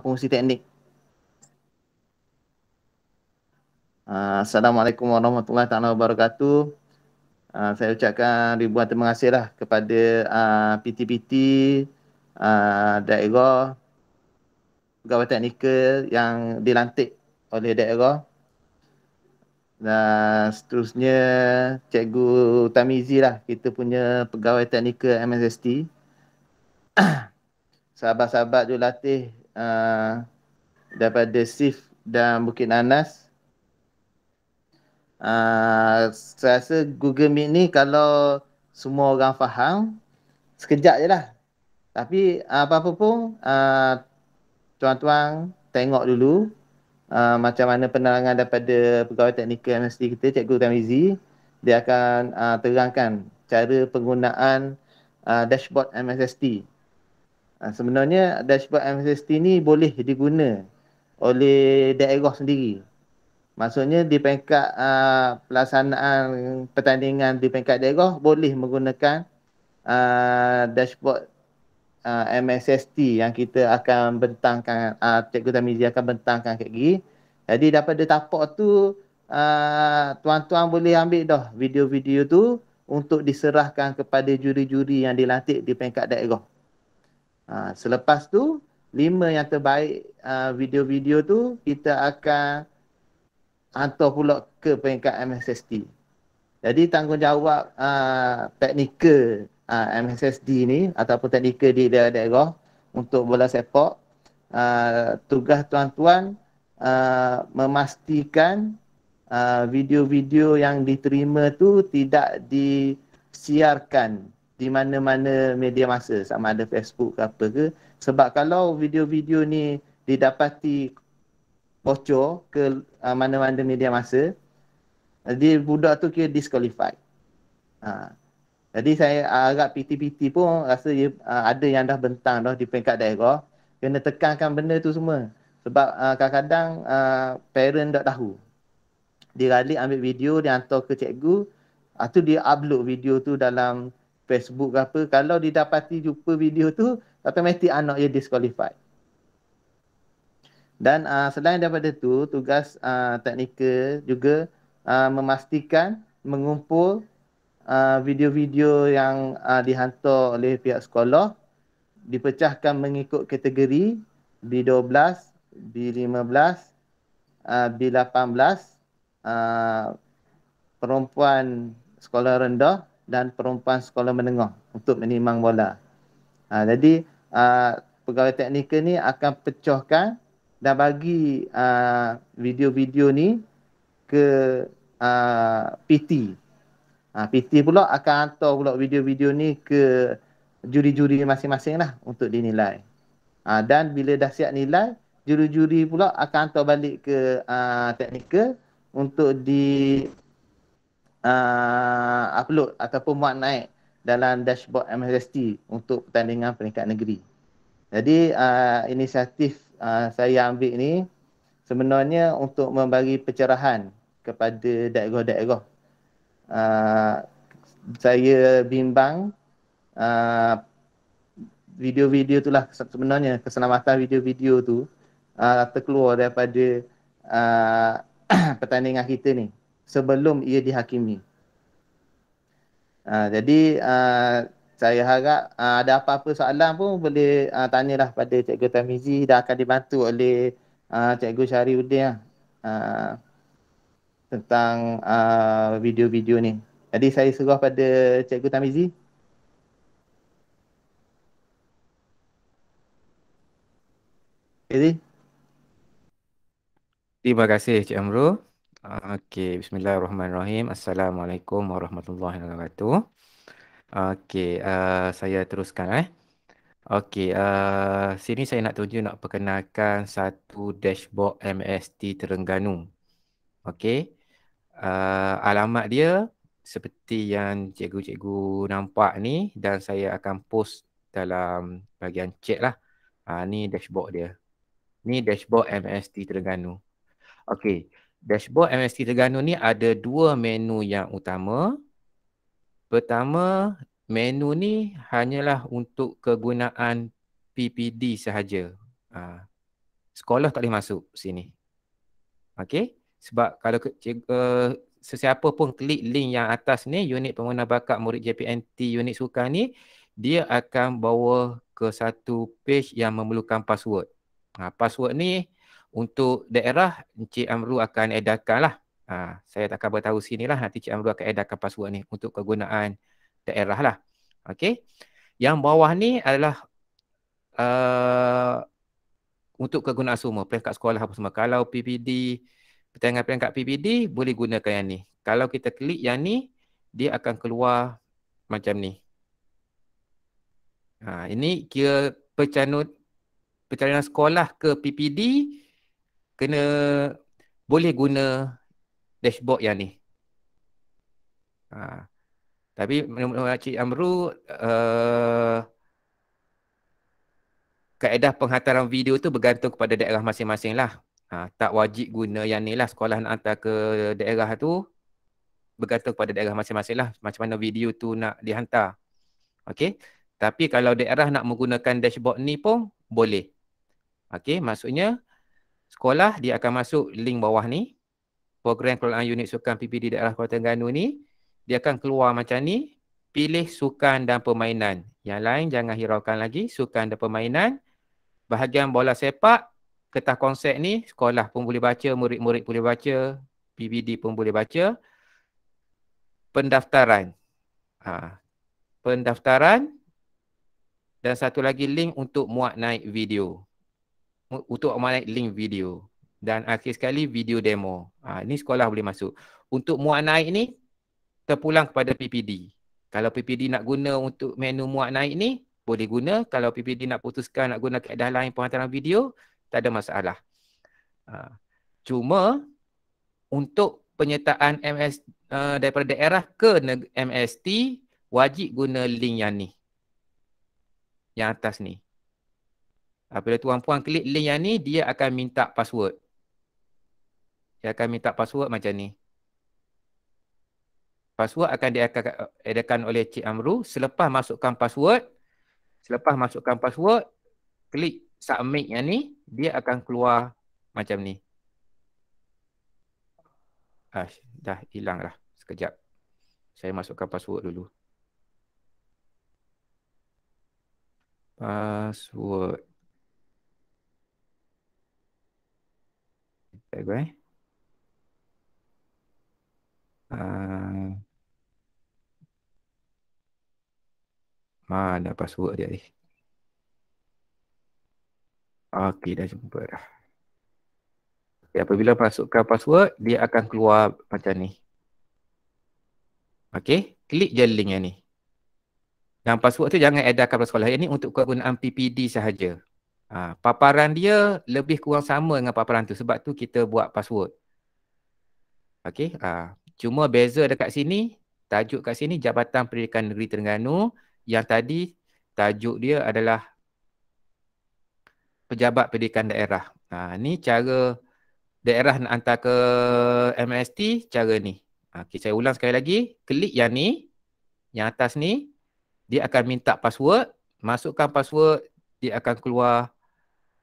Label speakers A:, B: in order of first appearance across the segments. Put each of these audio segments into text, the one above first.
A: pengurusi teknik. Uh, ah, Assalamualaikum warahmatullahi taala wabarakatuh. Uh, saya ucapkan ribuan terima kasihlah kepada uh, ah, PTPT uh, daerah pegawai teknikal yang dilantik oleh daerah dan seterusnya Cikgu Tamizi lah kita punya pegawai teknikal MSST sahabat-sahabat jurulatih Uh, daripada Sif dan Bukit Nanas. Uh, saya rasa Google Meet ni kalau semua orang faham, sekejap je lah. Tapi uh, apa-apa pun, uh, tuan-tuan tengok dulu uh, macam mana penerangan daripada pegawai teknikal MST kita, Cikgu Tamizi. Dia akan uh, terangkan cara penggunaan uh, dashboard MST. Ha, sebenarnya dashboard MSST ni boleh diguna oleh daerah sendiri. Maksudnya di peringkat uh, pelaksanaan pertandingan di peringkat daerah boleh menggunakan uh, dashboard uh, MSST yang kita akan bentangkan, uh, Cikgu Tamizi akan bentangkan kat gigi. Jadi daripada tapak tu, uh, tuan-tuan boleh ambil dah video-video tu untuk diserahkan kepada juri-juri yang dilantik di peringkat daerah. Ha, selepas tu, lima yang terbaik ha, video-video tu kita akan hantar pula ke peringkat MSSD. Jadi tanggungjawab ha, teknikal ha, MSSD ni ataupun teknikal di daerah-daerah untuk bola sepak, ha, tugas tuan-tuan ha, memastikan ha, video-video yang diterima tu tidak disiarkan di mana-mana media masa sama ada Facebook ke apa ke sebab kalau video-video ni didapati bocor ke uh, mana-mana media masa jadi eh, budak tu kira disqualified. Ha. Jadi saya uh, agak PTPT pun rasa ia, uh, ah, ada yang dah bentang dah di peringkat daerah kena tekankan benda tu semua sebab uh, kadang-kadang uh, parent tak tahu. Dia ralik ambil video, dia hantar ke cikgu, atau uh, dia upload video tu dalam Facebook ke apa kalau didapati jumpa video tu automatik anak dia disqualified dan uh, selain daripada tu tugas uh, teknikal juga uh, memastikan mengumpul uh, video-video yang uh, dihantar oleh pihak sekolah dipecahkan mengikut kategori B12 B15 uh, B18 uh, perempuan sekolah rendah dan perempuan sekolah menengah untuk menimang bola. Ha, jadi aa, ha, pegawai teknikal ni akan pecahkan dan bagi ha, video-video ni ke aa, PT. Ha, PT ha, pula akan hantar pula video-video ni ke juri-juri masing-masing lah untuk dinilai. Ha, dan bila dah siap nilai, juri-juri pula akan hantar balik ke aa, teknikal untuk di uh, upload ataupun muat naik dalam dashboard MSST untuk pertandingan peringkat negeri. Jadi uh, inisiatif uh, saya ambil ini sebenarnya untuk memberi pencerahan kepada daerah-daerah. Uh, saya bimbang uh, video-video itulah sebenarnya keselamatan video-video tu uh, terkeluar daripada uh, pertandingan kita ni sebelum ia dihakimi. Ha, jadi uh, saya harap uh, ada apa-apa soalan pun boleh uh, tanyalah pada Cikgu Tamizi dan akan dibantu oleh uh, Cikgu Syariuddin uh, tentang uh, video-video ni. Jadi saya serah pada Cikgu Tamizi.
B: Jadi. Terima kasih Cik Amrul. Okey, bismillahirrahmanirrahim. Assalamualaikum warahmatullahi wabarakatuh. Okey, uh, eh, saya teruskan eh. Okey, uh, eh, sini saya nak tunjuk nak perkenalkan satu dashboard MST Terengganu. Okey. Uh, eh, alamat dia seperti yang cikgu-cikgu nampak ni dan saya akan post dalam bahagian chat lah. Uh, ni dashboard dia. Ni dashboard MST Terengganu. Okey dashboard MST Terengganu ni ada dua menu yang utama. Pertama, menu ni hanyalah untuk kegunaan PPD sahaja. Ha. Sekolah tak boleh masuk sini. Okay, Sebab kalau ke, cikgu, eh, sesiapa pun klik link yang atas ni, unit pengguna bakat murid JPNT unit sukan ni, dia akan bawa ke satu page yang memerlukan password. Ha, password ni untuk daerah Encik Amru akan edarkan lah ha, Saya tak akan beritahu sini lah nanti Encik Amru akan edarkan password ni untuk kegunaan daerah lah Okay Yang bawah ni adalah uh, untuk kegunaan semua, plan sekolah apa semua Kalau PPD, pertandingan-pertandingan kat PPD boleh gunakan yang ni Kalau kita klik yang ni, dia akan keluar macam ni ha, Ini kira pecanut pencarian sekolah ke PPD kena boleh guna dashboard yang ni. Ha. Tapi menurut Cik Amru uh, kaedah penghantaran video tu bergantung kepada daerah masing-masing lah. Ha, tak wajib guna yang ni lah sekolah nak hantar ke daerah tu bergantung kepada daerah masing-masing lah macam mana video tu nak dihantar. Okay. Tapi kalau daerah nak menggunakan dashboard ni pun boleh. Okay. Maksudnya sekolah dia akan masuk link bawah ni program kelolaan unit sukan PPD daerah Kota Terengganu ni dia akan keluar macam ni pilih sukan dan permainan yang lain jangan hiraukan lagi sukan dan permainan bahagian bola sepak kertas konsep ni sekolah pun boleh baca murid-murid boleh baca PPD pun boleh baca pendaftaran ha. pendaftaran dan satu lagi link untuk muat naik video untuk muanak link video dan akhir sekali video demo. Ha, ini sekolah boleh masuk. Untuk muat naik ni terpulang kepada PPD. Kalau PPD nak guna untuk menu muat naik ni boleh guna. Kalau PPD nak putuskan nak guna keadaan lain penghantaran video tak ada masalah. Ha, cuma untuk penyertaan MS uh, eh, daripada daerah ke MST wajib guna link yang ni. Yang atas ni. Apabila tuan-puan klik link yang ni, dia akan minta password. Dia akan minta password macam ni. Password akan diadakan oleh Cik Amru. Selepas masukkan password, selepas masukkan password, klik submit yang ni, dia akan keluar macam ni. Ah, dah hilang lah. Sekejap. Saya masukkan password dulu. Password. sekejap eh. Uh, ah. mana ah, password dia ni? Eh? Okey dah jumpa dah. Okay, apabila masukkan password, dia akan keluar macam ni. Okey, klik je link yang ni. Dan password tu jangan edarkan pada sekolah. Ini untuk kegunaan PPD sahaja. Ha, paparan dia lebih kurang sama dengan paparan tu sebab tu kita buat password. Okey, ha, cuma beza dekat sini, tajuk kat sini Jabatan Pendidikan Negeri Terengganu yang tadi tajuk dia adalah Pejabat Pendidikan Daerah. Ha, ni cara daerah nak hantar ke MST cara ni. Ha, okey, saya ulang sekali lagi. Klik yang ni, yang atas ni. Dia akan minta password. Masukkan password, dia akan keluar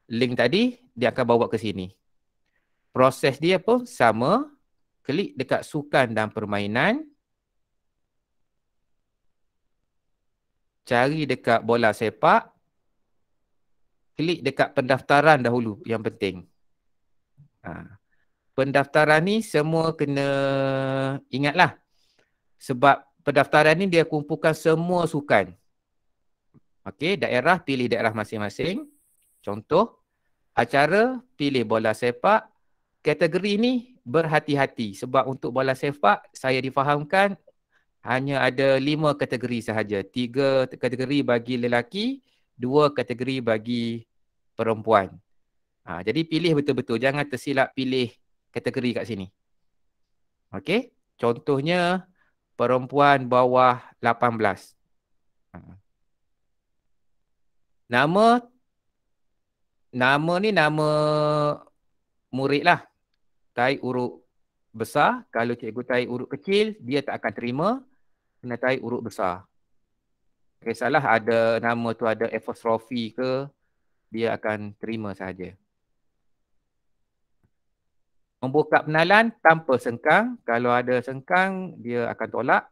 B: link tadi dia akan bawa ke sini. Proses dia pun sama. Klik dekat sukan dan permainan. Cari dekat bola sepak. Klik dekat pendaftaran dahulu yang penting. Ha. Pendaftaran ni semua kena ingatlah. Sebab pendaftaran ni dia kumpulkan semua sukan. Okey, daerah pilih daerah masing-masing. Contoh, acara, pilih bola sepak. Kategori ini berhati-hati sebab untuk bola sepak saya difahamkan hanya ada lima kategori sahaja. Tiga kategori bagi lelaki, dua kategori bagi perempuan. Ha, jadi pilih betul-betul. Jangan tersilap pilih kategori kat sini. Okey? Contohnya perempuan bawah 18. Ha. Nama nama ni nama murid lah. Tai uruk besar, kalau cikgu tai uruk kecil, dia tak akan terima kena tai uruk besar. Kisahlah ada nama tu ada apostrophe ke, dia akan terima saja. Membuka penalan tanpa sengkang. Kalau ada sengkang, dia akan tolak.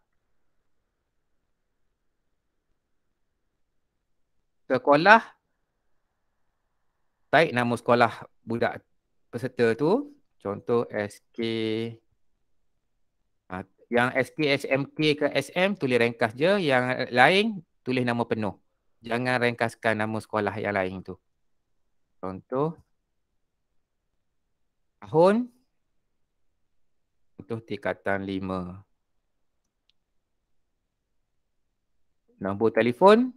B: Sekolah type nama sekolah budak peserta tu contoh SK ha, yang SK SMK ke SM tulis ringkas je yang lain tulis nama penuh jangan ringkaskan nama sekolah yang lain tu contoh tahun contoh tingkatan lima nombor telefon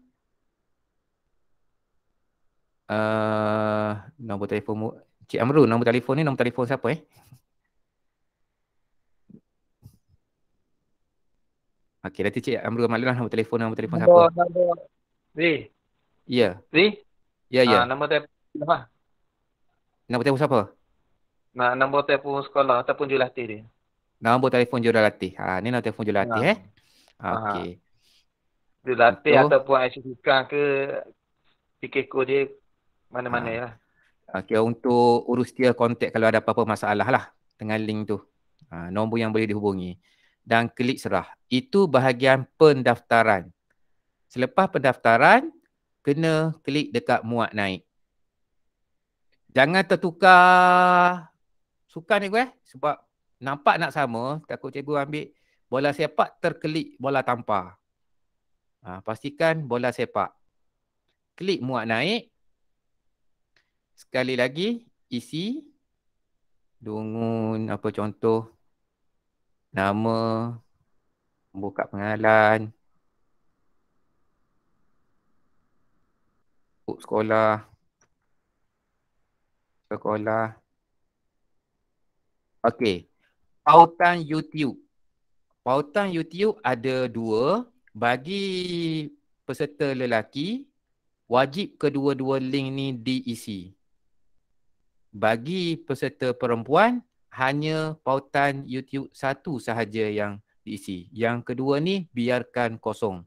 B: Eh, nombor telefon Cik Amru, nombor telefon ni nombor telefon siapa eh? Okey, nanti Cik Amru malu lah, nombor telefon, nombor telefon nombor,
C: siapa. Nombor, Ya. Yeah. Ri? Ya, ya. Yeah. nombor telefon apa? Nombor telefon siapa? Nah, nombor telefon sekolah ataupun jurulatih dia.
B: Nombor telefon jurulatih. Ha, ni nombor telefon jurulatih nah. eh. Ha, Okey.
C: Jurulatih ataupun asyik ke PKK dia mana-mana ha. lah.
B: Okey untuk urus dia kontak kalau ada apa-apa masalah lah dengan link tu. Ha, nombor yang boleh dihubungi dan klik serah. Itu bahagian pendaftaran. Selepas pendaftaran kena klik dekat muat naik. Jangan tertukar suka ni gue eh? sebab nampak nak sama takut cikgu ambil bola sepak terkelik bola tampar. Ha, ah, pastikan bola sepak. Klik muat naik sekali lagi isi dungun apa contoh nama buka pengenalan buku sekolah sekolah okey pautan YouTube pautan YouTube ada dua bagi peserta lelaki wajib kedua-dua link ni diisi bagi peserta perempuan hanya pautan YouTube satu sahaja yang diisi. Yang kedua ni biarkan kosong.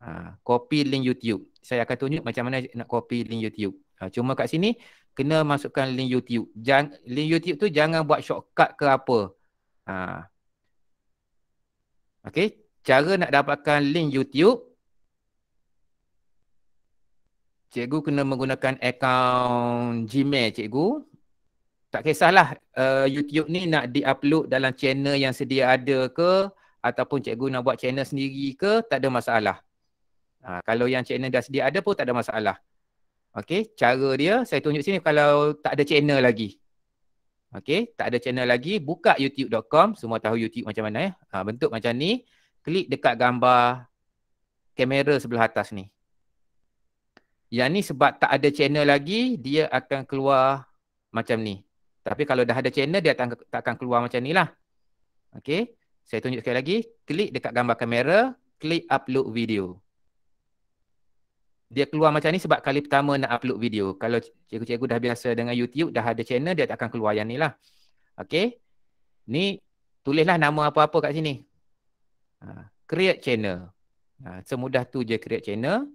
B: Ha, copy link YouTube. Saya akan tunjuk macam mana nak copy link YouTube. Ha, cuma kat sini kena masukkan link YouTube. Jang, link YouTube tu jangan buat shortcut ke apa. Ha. Okay. Cara nak dapatkan link YouTube cikgu kena menggunakan akaun Gmail cikgu. Tak kisahlah uh, YouTube ni nak diupload dalam channel yang sedia ada ke ataupun cikgu nak buat channel sendiri ke tak ada masalah. Ha, kalau yang channel dah sedia ada pun tak ada masalah. Okey, cara dia saya tunjuk sini kalau tak ada channel lagi. Okey, tak ada channel lagi, buka youtube.com, semua tahu YouTube macam mana ya. Ha, bentuk macam ni, klik dekat gambar kamera sebelah atas ni. Yang ni sebab tak ada channel lagi, dia akan keluar macam ni. Tapi kalau dah ada channel, dia tak akan keluar macam ni lah. Okay. Saya tunjuk sekali lagi. Klik dekat gambar kamera. Klik upload video. Dia keluar macam ni sebab kali pertama nak upload video. Kalau cikgu-cikgu dah biasa dengan YouTube, dah ada channel, dia tak akan keluar yang ni lah. Okay. Ni tulislah nama apa-apa kat sini. Ha, create channel. Ha, semudah tu je create channel.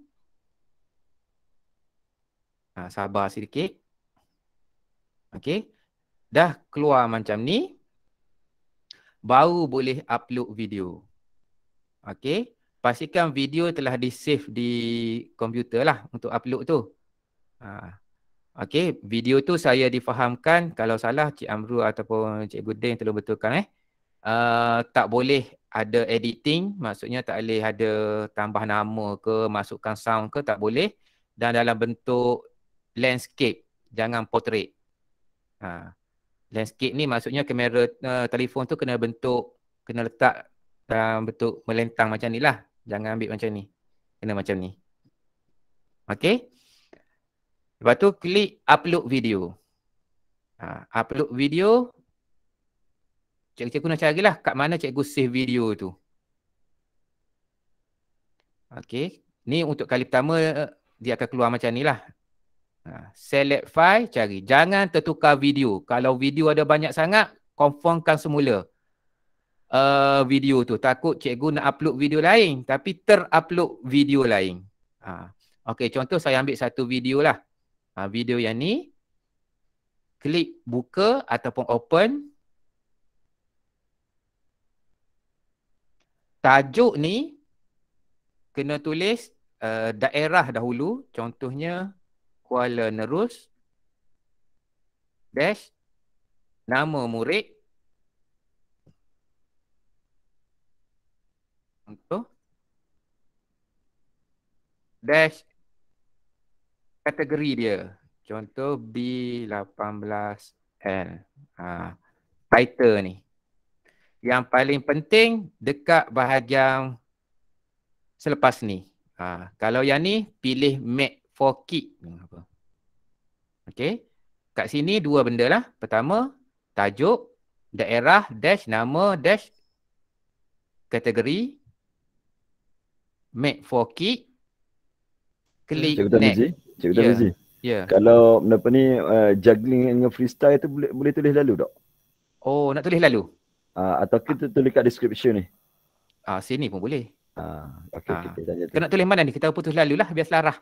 B: Ha, sabar sedikit. Okay. Dah keluar macam ni. Baru boleh upload video. Okay. Pastikan video telah di-save di komputer lah untuk upload tu. Ha. Okay. Video tu saya difahamkan kalau salah Cik Amru ataupun Cik Gudeng telah betulkan eh. Uh, tak boleh ada editing maksudnya tak boleh ada tambah nama ke masukkan sound ke tak boleh dan dalam bentuk landscape jangan portrait ha. landscape ni maksudnya kamera uh, telefon tu kena bentuk kena letak dalam bentuk melentang macam ni lah jangan ambil macam ni kena macam ni okay lepas tu klik upload video ha. upload video cikgu-cikgu nak cari lah kat mana cikgu save video tu Okay. Ni untuk kali pertama eh, dia akan keluar macam ni lah. Ha, select file, cari. Jangan tertukar video. Kalau video ada banyak sangat, confirmkan semula uh, video tu. Takut cikgu nak upload video lain tapi terupload video lain. Ha. Okey, contoh saya ambil satu video lah. Ha, video yang ni. Klik buka ataupun open. Tajuk ni kena tulis uh, daerah dahulu. Contohnya, Kuala Nerus dash nama murid contoh dash kategori dia contoh B18L ha, title ni yang paling penting dekat bahagian selepas ni ha, kalau yang ni pilih make for kick dengan Okey. Kat sini dua benda lah. Pertama, tajuk, daerah, dash, nama, dash, kategori, make for kick, klik next. Cikgu Tan Cikgu Tan yeah. yeah.
D: Kalau apa ni, uh, juggling dengan freestyle tu boleh, boleh tulis lalu tak?
B: Oh, nak tulis lalu? Uh, atau kita tulis kat description ni? Ah, uh, sini pun boleh. Ah, okay, uh, kita tanya tu. Kena tulis mana ni? Kita putus lalu lah, biar selarah.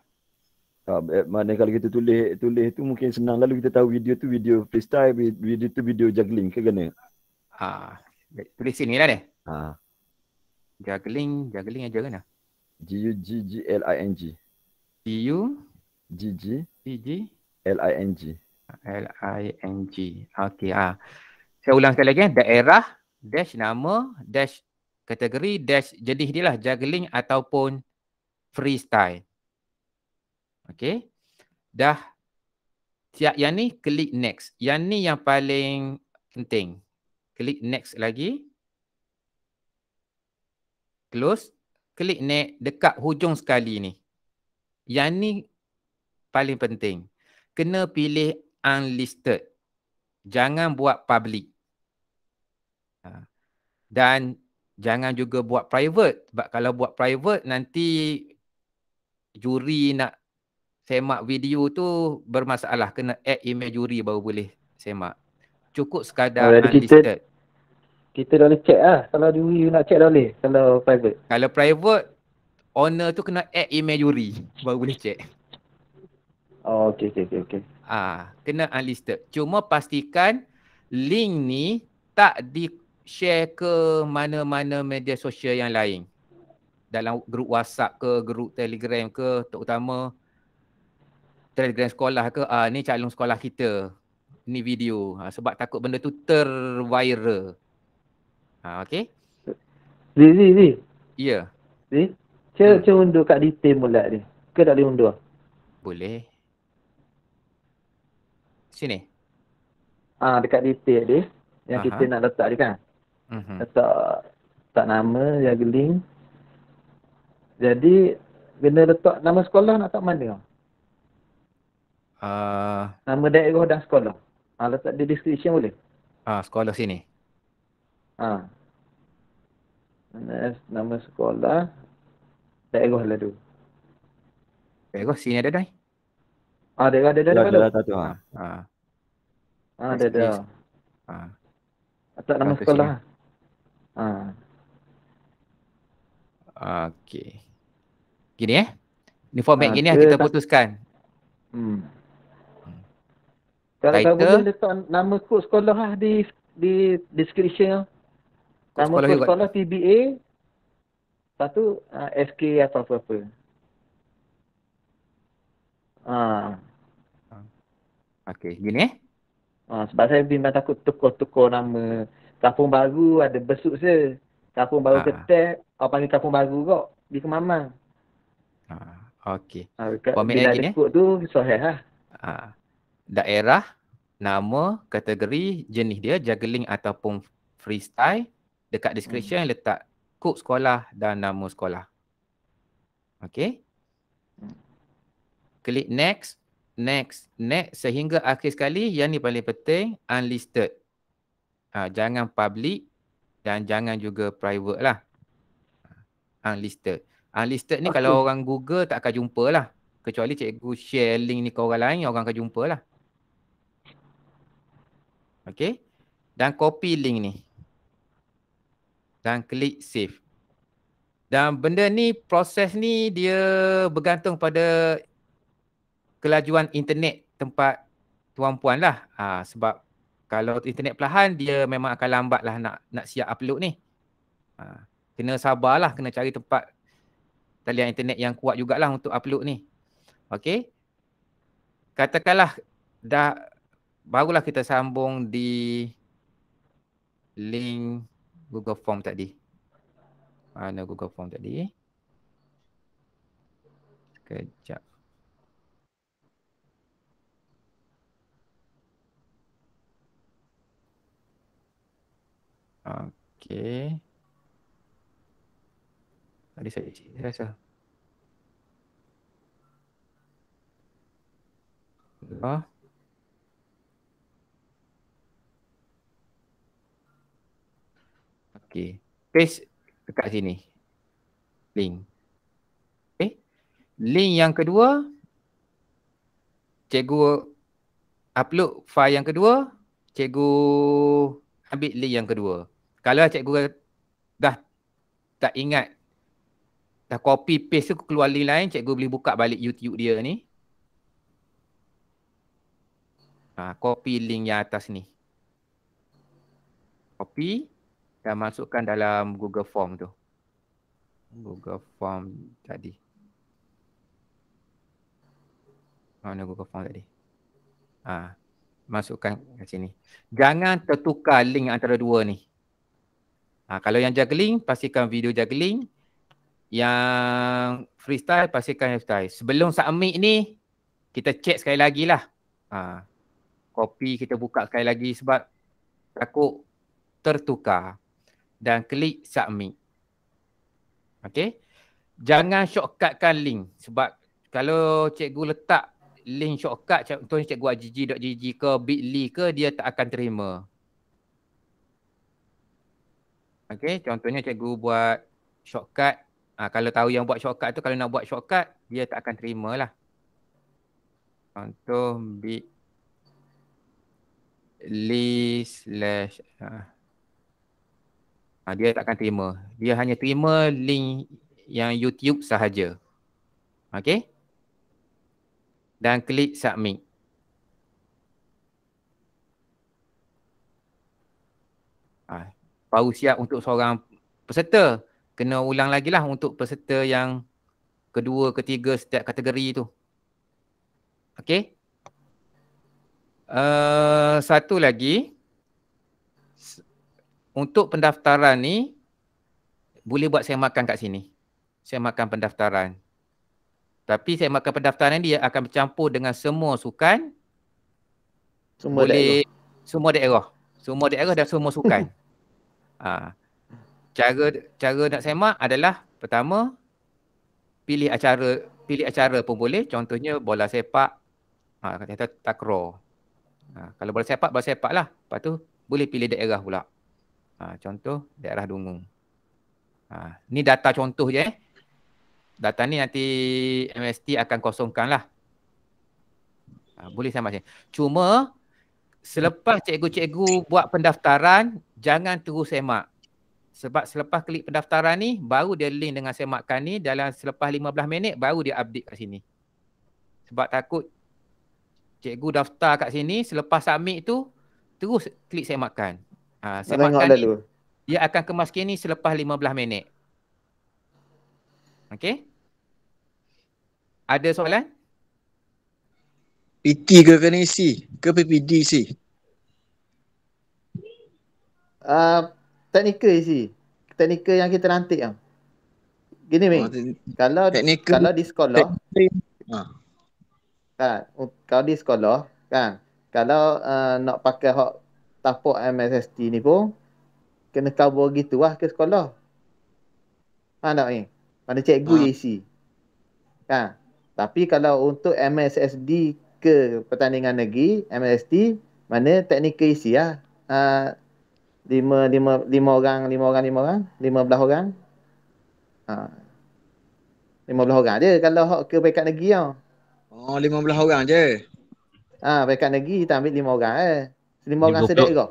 D: Uh, ah, mana kalau kita tulis tulis tu mungkin senang lalu kita tahu video tu video freestyle video tu video juggling ke kena
B: ha uh, tulis sini lah ni ha ah. juggling juggling aja kena g u g g l i n g g u g g g g l i n g l i n g okey ha saya ulang sekali lagi eh. daerah dash nama dash kategori dash jadi dia lah juggling ataupun freestyle Okay. Dah. Tiap yang ni klik next. Yang ni yang paling penting. Klik next lagi. Close. Klik next dekat hujung sekali ni. Yang ni paling penting. Kena pilih unlisted. Jangan buat public. Ha. Dan jangan juga buat private. Sebab kalau buat private nanti juri nak semak video tu bermasalah kena add imagery baru boleh semak cukup sekadar oh, unlisted kita,
C: kita dah boleh check lah kalau juri nak check dah boleh kalau private
B: kalau private owner tu kena add imagery baru boleh check oh okay okay. okey okey ah ha, kena unlisted cuma pastikan link ni tak di share ke mana-mana media sosial yang lain dalam grup WhatsApp ke grup Telegram ke terutama telegram sekolah ke uh, ni calon sekolah kita ni video uh, sebab takut benda tu terviral uh, ah, okay ni ni yeah, ya ni
C: hmm. cuba undur kat detail mula ni ke tak boleh undur
B: boleh sini
C: ah uh, dekat detail ni yang Aha. kita nak
B: letak dia kan mm-hmm.
C: letak tak nama yang link jadi kena letak nama sekolah nak tak mana
B: Uh, nama daerah dan sekolah. Ha, letak di description boleh? Ah, uh, sekolah sini. Ha.
C: Nama sekolah. Daerah lah tu.
B: Daerah sini ada dah? Ha, ah,
C: daerah ada dah. Ada dah. Ha,
B: ada dah. Ha.
C: Letak nama sekolah.
B: Ha. Ha. Okey. Gini eh. Ni format ha, gini lah kita putuskan. Hmm. Kalau kau boleh
C: letak nama kod sekolah lah di di description. Kod nama sekolah, kod sekolah TBA. Lepas tu uh, SK apa-apa. Ah. Uh. Okey, gini eh. Uh, sebab saya bimbang takut tukar-tukar nama. Kampung baru ada besuk saya. Kampung baru uh. ketek. Kau panggil kampung baru kok. Di kemaman.
B: Uh, Okey. Uh, Bila ada kod
C: tu, sohih lah.
B: Uh daerah, nama, kategori, jenis dia, juggling ataupun freestyle dekat description hmm. letak kod sekolah dan nama sekolah. Okay. Hmm. Klik next, next, next sehingga akhir sekali yang ni paling penting unlisted. Ha, jangan public dan jangan juga private lah. Unlisted. Unlisted ni okay. kalau orang Google tak akan jumpa lah. Kecuali cikgu share link ni ke orang lain, orang akan jumpa lah. Okay. Dan copy link ni. Dan klik save. Dan benda ni, proses ni dia bergantung pada kelajuan internet tempat tuan puan lah. Ha, sebab kalau internet perlahan, dia memang akan lambat lah nak, nak siap upload ni. Ha, kena sabarlah, kena cari tempat talian internet yang kuat jugalah untuk upload ni. Okay. Katakanlah dah barulah kita sambung di link Google Form tadi. Mana Google Form tadi? Sekejap. Okay. Tadi saya, saya rasa. Oh. Uh. Okay. Paste dekat sini. Link. Okay. Eh? Link yang kedua. Cikgu upload file yang kedua. Cikgu ambil link yang kedua. Kalau cikgu dah tak ingat dah copy paste tu keluar link lain, cikgu boleh buka balik YouTube dia ni. Ha, copy link yang atas ni. Copy dan masukkan dalam Google Form tu. Google Form tadi. Mana Google Form tadi? Ha. Masukkan kat sini. Jangan tertukar link antara dua ni. Ha. Kalau yang juggling, pastikan video juggling. Yang freestyle, pastikan freestyle. Sebelum submit ni, kita check sekali lagi lah. Ha. Copy kita buka sekali lagi sebab takut tertukar dan klik submit. okay? Jangan shortcutkan link sebab kalau cikgu letak link shortcut contohnya cikgu ajiji.gg ke bit.ly ke dia tak akan terima. okay? contohnya cikgu buat shortcut. Ha, kalau tahu yang buat shortcut tu, kalau nak buat shortcut, dia tak akan terima lah. Contoh bit.ly slash... Ha ha, dia takkan terima. Dia hanya terima link yang YouTube sahaja. Okay? Dan klik submit. Ah, baru siap untuk seorang peserta kena ulang lagi lah untuk peserta yang kedua, ketiga setiap kategori tu. Okay. Uh, ah, satu lagi. Uh, untuk pendaftaran ni boleh buat saya makan kat sini. Saya makan pendaftaran. Tapi saya makan pendaftaran ni dia akan bercampur dengan semua sukan. Semua boleh, daerah. Semua daerah. Semua daerah dan semua sukan. ha. Cara cara nak semak adalah pertama pilih acara pilih acara pun boleh. Contohnya bola sepak. Ha, kata takraw. Ha, kalau bola sepak, bola sepak lah. Lepas tu boleh pilih daerah pula. Ha, contoh daerah Dungu. Ha, ni data contoh je. Eh. Data ni nanti MST akan kosongkan lah. Ha, boleh saya macam. Cuma selepas cikgu-cikgu buat pendaftaran, jangan terus semak. Sebab selepas klik pendaftaran ni, baru dia link dengan semakkan ni. Dalam selepas 15 minit, baru dia update kat sini. Sebab takut cikgu daftar kat sini, selepas submit tu, terus klik semakkan. Ha, sepakan tengok dulu. dia akan kemas kini ni selepas 15 minit. Okey. Ada soalan?
E: PT ke kena isi? Ke PPD
A: isi? Uh, teknikal isi. Teknikal yang kita nanti. Yang. Gini oh, Mi. Kalau, kalau di sekolah. Teknikal. Ha. Kan, kalau di sekolah kan. Kalau uh, nak pakai hot tapak MSST ni pun kena cover gitu lah ke sekolah. Faham tak ni? Mana cikgu ha. isi. Ha. Tapi kalau untuk MSSD ke pertandingan negeri, MSST, mana teknik isi lah. Ha. Lima, lima, lima orang, lima orang, lima orang, lima belah orang. Ha. Lima belah orang je kalau hak ke pekat negeri lah.
E: Oh, lima belah orang je.
A: Ah, pekat negeri tak ambil lima orang eh. Lima orang sedek kau.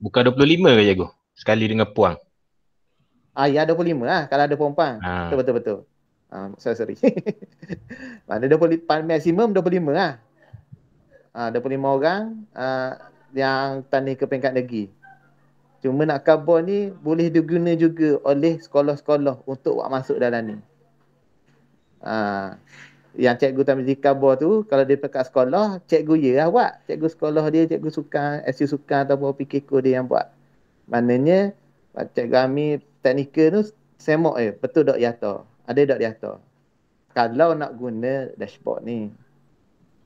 F: Bukan 25 ke jago? Sekali dengan puang.
A: Ah ya 25 lah kalau ada perempuan. Ha. Betul betul betul. Ah, sorry sorry. Mana 25 maksimum 25 lah. Ah 25 orang ah, yang tanding ke peringkat negeri. Cuma nak carbon ni boleh diguna juga oleh sekolah-sekolah untuk buat masuk dalam ni. Ah yang cikgu Tamizi Kabur tu kalau dia pergi kat sekolah cikgu ya lah awak cikgu sekolah dia cikgu suka, SU suka atau PKK dia yang buat maknanya cikgu kami teknikal tu semok je betul dok yato ada dok yato kalau nak guna dashboard ni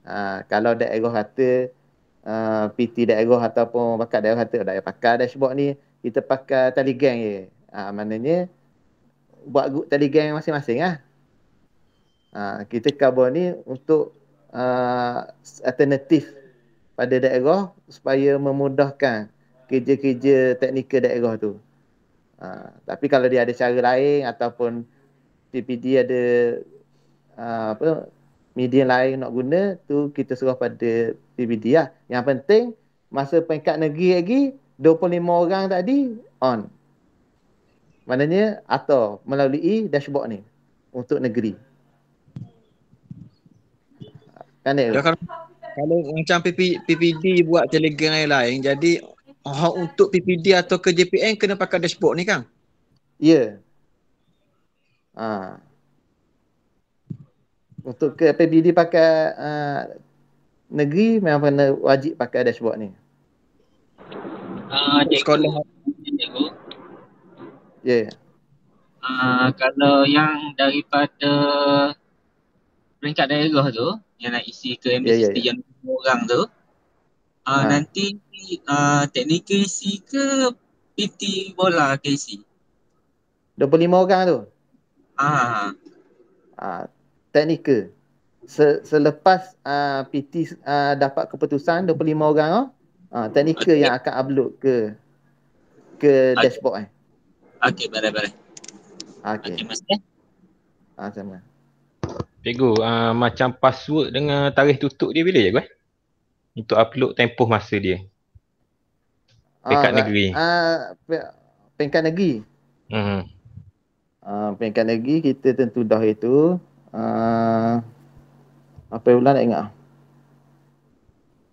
A: ha, kalau dak ego kata uh, ha, PT dak ego ataupun bakat dak kata dak pakai dashboard ni kita pakai telegram je ha, maknanya buat grup telegram masing-masing lah Ha, kita cover ni untuk uh, alternatif pada daerah supaya memudahkan kerja-kerja teknikal daerah tu. Ha, tapi kalau dia ada cara lain ataupun TPD ada uh, apa media lain nak guna tu kita serah pada TPD lah. Yang penting masa peringkat negeri lagi 25 orang tadi on. Maknanya atau melalui dashboard ni untuk negeri. Kan dia? Kalau, kalau macam PP, PPD buat
E: telegram yang lain, jadi hak untuk PPD atau ke JPN kena pakai dashboard ni kan?
G: Ya. Yeah.
A: Ha. Untuk ke PPD pakai uh, negeri memang kena wajib pakai dashboard ni.
C: Uh, sekolah. Ya.
H: Yeah. Ha, uh, kalau yang daripada peringkat daerah tu, yang nak isi ke MD yeah, yeah, yang yeah. orang tu. Uh, ha. Nanti uh, technical IC ke 50 bola ke IC?
A: 25 orang tu?
H: Ah. Ha. Ah,
A: technical. Ah, ha, ha. ah, Se selepas uh, ah, PT uh, dapat keputusan 25 orang oh. Uh, teknik okay. yang akan upload ke ke okay. dashboard eh. Okey, baik-baik. Okey. Okey, mas. Ya. Ah, sama.
F: Cikgu, uh, macam password dengan tarikh tutup dia bila je eh? Untuk upload tempoh masa dia. Pekat uh, negeri.
A: Ah, pengkat negeri. Mm-hmm. Uh, ah, pengkat negeri kita tentu dah itu. Uh, apa pula nak ingat?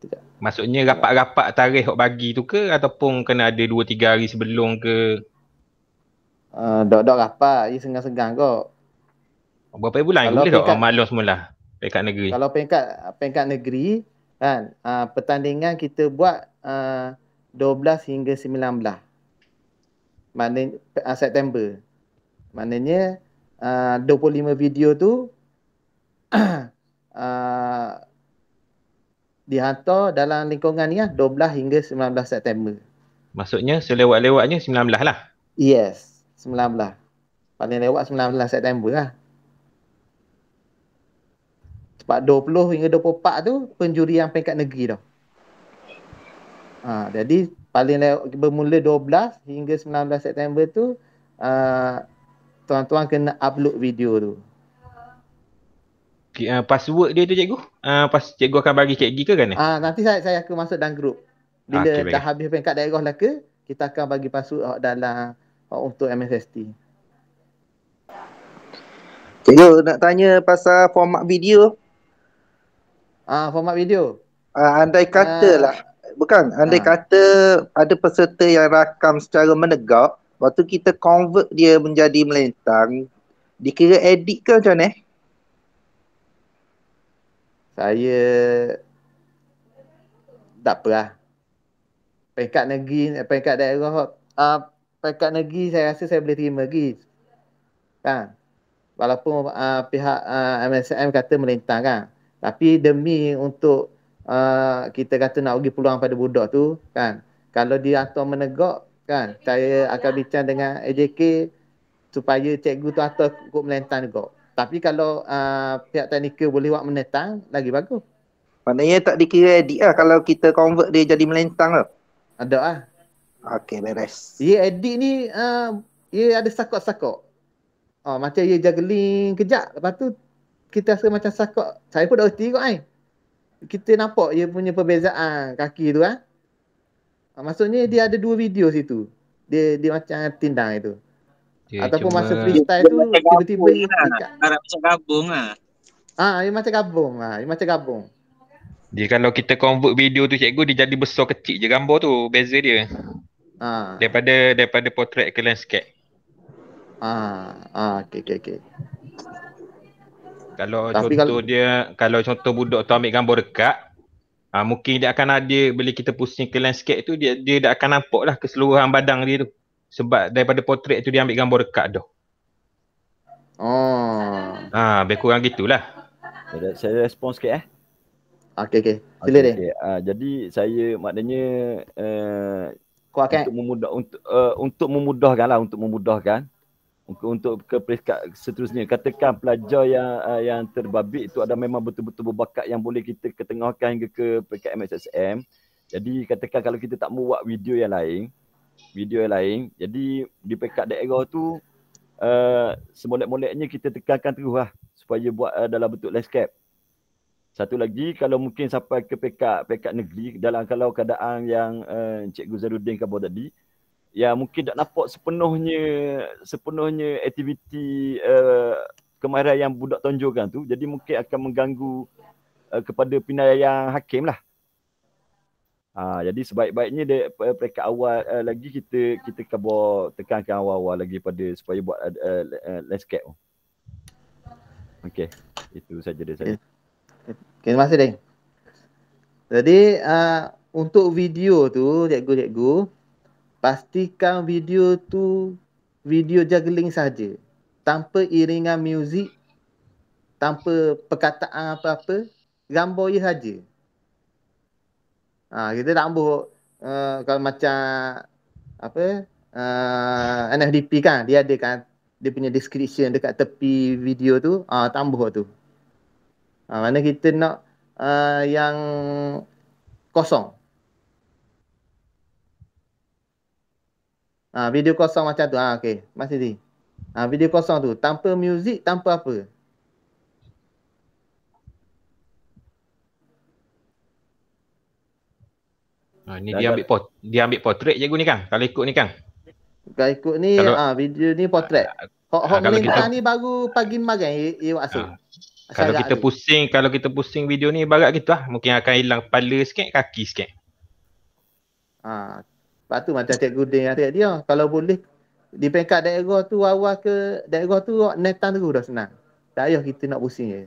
F: Tidak. Maksudnya rapat-rapat tarikh yang bagi tu ke? Ataupun kena ada 2-3 hari sebelum ke? Uh, dok-dok
A: rapat. Ia sengah-sengah kok.
F: Berapa bulan kalau boleh peringkat, tak maklum semula peringkat negeri?
A: Kalau peringkat peringkat negeri kan uh, pertandingan kita buat uh, ah, 12 hingga 19. Maknanya uh, September. Maknanya uh, 25 video tu uh, dihantar dalam lingkungan ni lah 12 hingga 19 September.
F: Maksudnya selewat-lewatnya 19 lah?
A: Yes, 19. Paling lewat 19 September lah sebab 20 hingga 24 tu penjuri yang peringkat negeri tau. Ha, jadi paling lewat bermula 12 hingga 19 September tu
F: uh, tuan-tuan kena upload video tu. Okay, uh, password dia tu cikgu? Uh, pas cikgu akan bagi cikgu ke kan?
A: Ah nanti saya saya akan masuk dalam grup. Bila okay, dah habis peringkat daerah lah ke, kita akan bagi password uh, dalam uh, untuk
G: MSST. Cikgu nak tanya pasal format video. Ah, format video. Ah, andai katalah. Ah. Lah. Bukan, andai ah. kata ada peserta yang rakam secara menegak, waktu kita convert dia menjadi melentang, dikira edit ke macam ni? Eh? Saya tak apa lah.
A: Pekat negeri, eh, pekat daerah. Uh, pekat negeri saya rasa saya boleh terima lagi. Kan? Walaupun uh, pihak uh, ah, MSM kata melintang kan tapi demi untuk uh, kita kata nak bagi peluang pada budak tu kan kalau dia atur menegak kan saya lah. akan bincang dengan AJK supaya cikgu tu atur kok melentang juga tapi kalau uh, pihak
G: teknikal boleh buat menetang, lagi bagus maknanya tak dikira edit lah kalau kita convert dia jadi melentang lah ada lah Okay beres ya edit ni uh,
A: ia ada sakok-sakok Oh, macam ia juggling kejap lepas tu kita rasa macam sakok. Saya pun dah reti kot kan. Kita nampak dia punya perbezaan kaki tu kan. Ha? Maksudnya dia ada dua video situ. Dia dia macam tindang itu.
F: Okay, Ataupun masa freestyle tu
A: tiba-tiba dia lah.
E: macam gabung lah.
A: Ha, dia macam gabung lah. Dia macam gabung.
F: Dia kalau kita convert video tu cikgu dia jadi besar kecil je gambar tu. Beza dia. Ha. Daripada daripada portrait ke landscape.
A: Ah, ah, okay, okay, okay.
F: Kalau Tapi contoh kalau, dia, kalau contoh budak tu ambil gambar dekat, uh, mungkin dia akan ada bila kita pusing ke landscape tu, dia dia tak akan nampak lah keseluruhan badang dia tu. Sebab daripada portrait tu dia ambil gambar dekat tu. Oh. Ah, ha, lebih kurang gitulah.
D: Saya, saya respon sikit eh. Okey okey. Sila okay, okay. Ha, jadi saya maknanya uh, eh, kau untuk memudah untuk uh, untuk memudahkanlah untuk memudahkan untuk ke peringkat seterusnya katakan pelajar yang uh, yang terbabit itu ada memang betul-betul berbakat yang boleh kita ketengahkan hingga ke peringkat MSSM jadi katakan kalau kita tak buat video yang lain video yang lain jadi di peringkat daerah tu uh, semolek-moleknya kita tekankan terus lah supaya buat uh, dalam bentuk landscape satu lagi kalau mungkin sampai ke peringkat peringkat negeri dalam kalau keadaan yang uh, Encik Guzarudin kata tadi Ya mungkin tak nampak sepenuhnya sepenuhnya aktiviti uh, eh, kemarahan yang budak tonjolkan tu jadi mungkin akan mengganggu uh, kepada pindah yang hakim lah ha, jadi sebaik-baiknya dia eh, peringkat awal uh, lagi kita kita kebo tekankan awal-awal lagi pada supaya buat uh, uh, landscape tu okey itu saja
A: dia saya okay. terima kasih deh jadi uh, untuk video tu cikgu-cikgu Pastikan video tu video juggling saja. Tanpa iringan muzik, tanpa perkataan apa-apa, gambar je saja. ha, kita tak ambuh eh, uh, kalau macam apa uh, eh, NFDP kan dia ada kan dia punya description dekat tepi video tu ah ha, uh, tambah tu. Ah mana kita nak uh, yang kosong. Ha, video kosong macam tu. Ha, okay. masih di. Ha, video kosong tu. Tanpa muzik, tanpa apa.
F: Ha, ni dia dah ambil pot dia ambil portrait je ni kang. Kalau ikut ni kang.
A: Kalau ikut ni ah ha, video ni portrait. Ha, ha, ha,
F: hok hok ni
A: ni baru pagi magang ye eh, ye eh, waktu.
F: Kalau kita ni. pusing kalau kita pusing video ni barat gitu ah mungkin akan hilang kepala sikit kaki sikit.
A: Ah ha, Lepas tu macam Cik Gudin yang dia, kalau boleh di pengkat daerah tu awal ke daerah tu netang tu dah senang. Tak payah kita nak pusing je.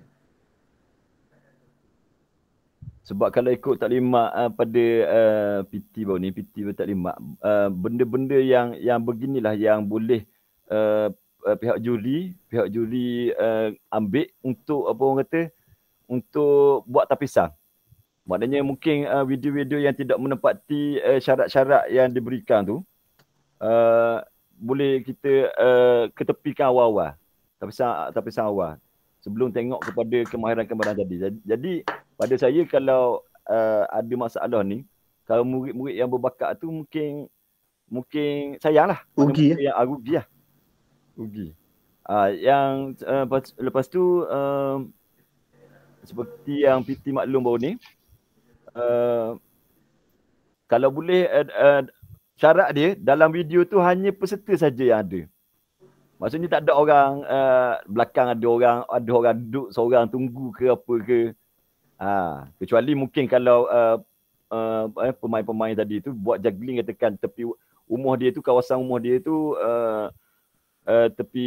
D: Sebab kalau ikut taklimat uh, ah, pada uh, ah, PT baru ni, PT baru taklimat, uh, ah, benda-benda yang yang beginilah yang boleh uh, uh, pihak juri, pihak juri uh, ambil untuk apa orang kata, untuk buat tapisan. Maknanya mungkin uh, video-video yang tidak menepati uh, syarat-syarat yang diberikan tu uh, boleh kita uh, ketepikan awal-awal. Tapi tapi awal sebelum tengok kepada kemahiran kemahiran tadi. Jadi, jadi pada saya kalau uh, ada masalah ni kalau murid-murid yang berbakat tu mungkin mungkin sayanglah. Rugi ya. Yang ah, rugi lah. Rugi. Uh, yang uh, lepas, lepas tu uh, seperti yang PT maklum baru ni Eh, kalau boleh uh, uh, syarat dia dalam video tu hanya peserta saja yang ada. Maksudnya tak ada orang uh, belakang ada orang ada orang duduk seorang tunggu ke apa ke. Ha, kecuali mungkin kalau uh, uh, pemain-pemain tadi tu buat juggling katakan tepi rumah dia tu kawasan rumah dia tu uh, uh, tepi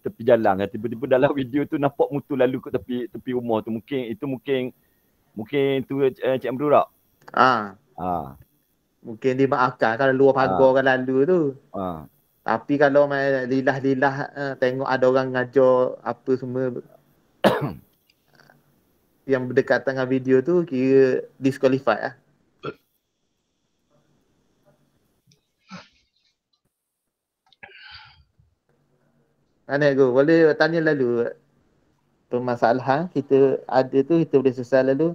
D: tepi jalan tiba-tiba dalam video tu nampak mutu lalu kat tepi tepi rumah tu mungkin itu mungkin Mungkin tu uh, Cik Amru tak? Ha. Ha.
A: Mungkin dia maafkan kalau luar ha. pagar ha. kan lalu tu. Ha. Tapi kalau main lilah-lilah uh, tengok ada orang ngajar apa semua yang berdekatan dengan video tu kira disqualified lah. Mana aku? Boleh tanya lalu permasalahan kita ada tu kita boleh selesai lalu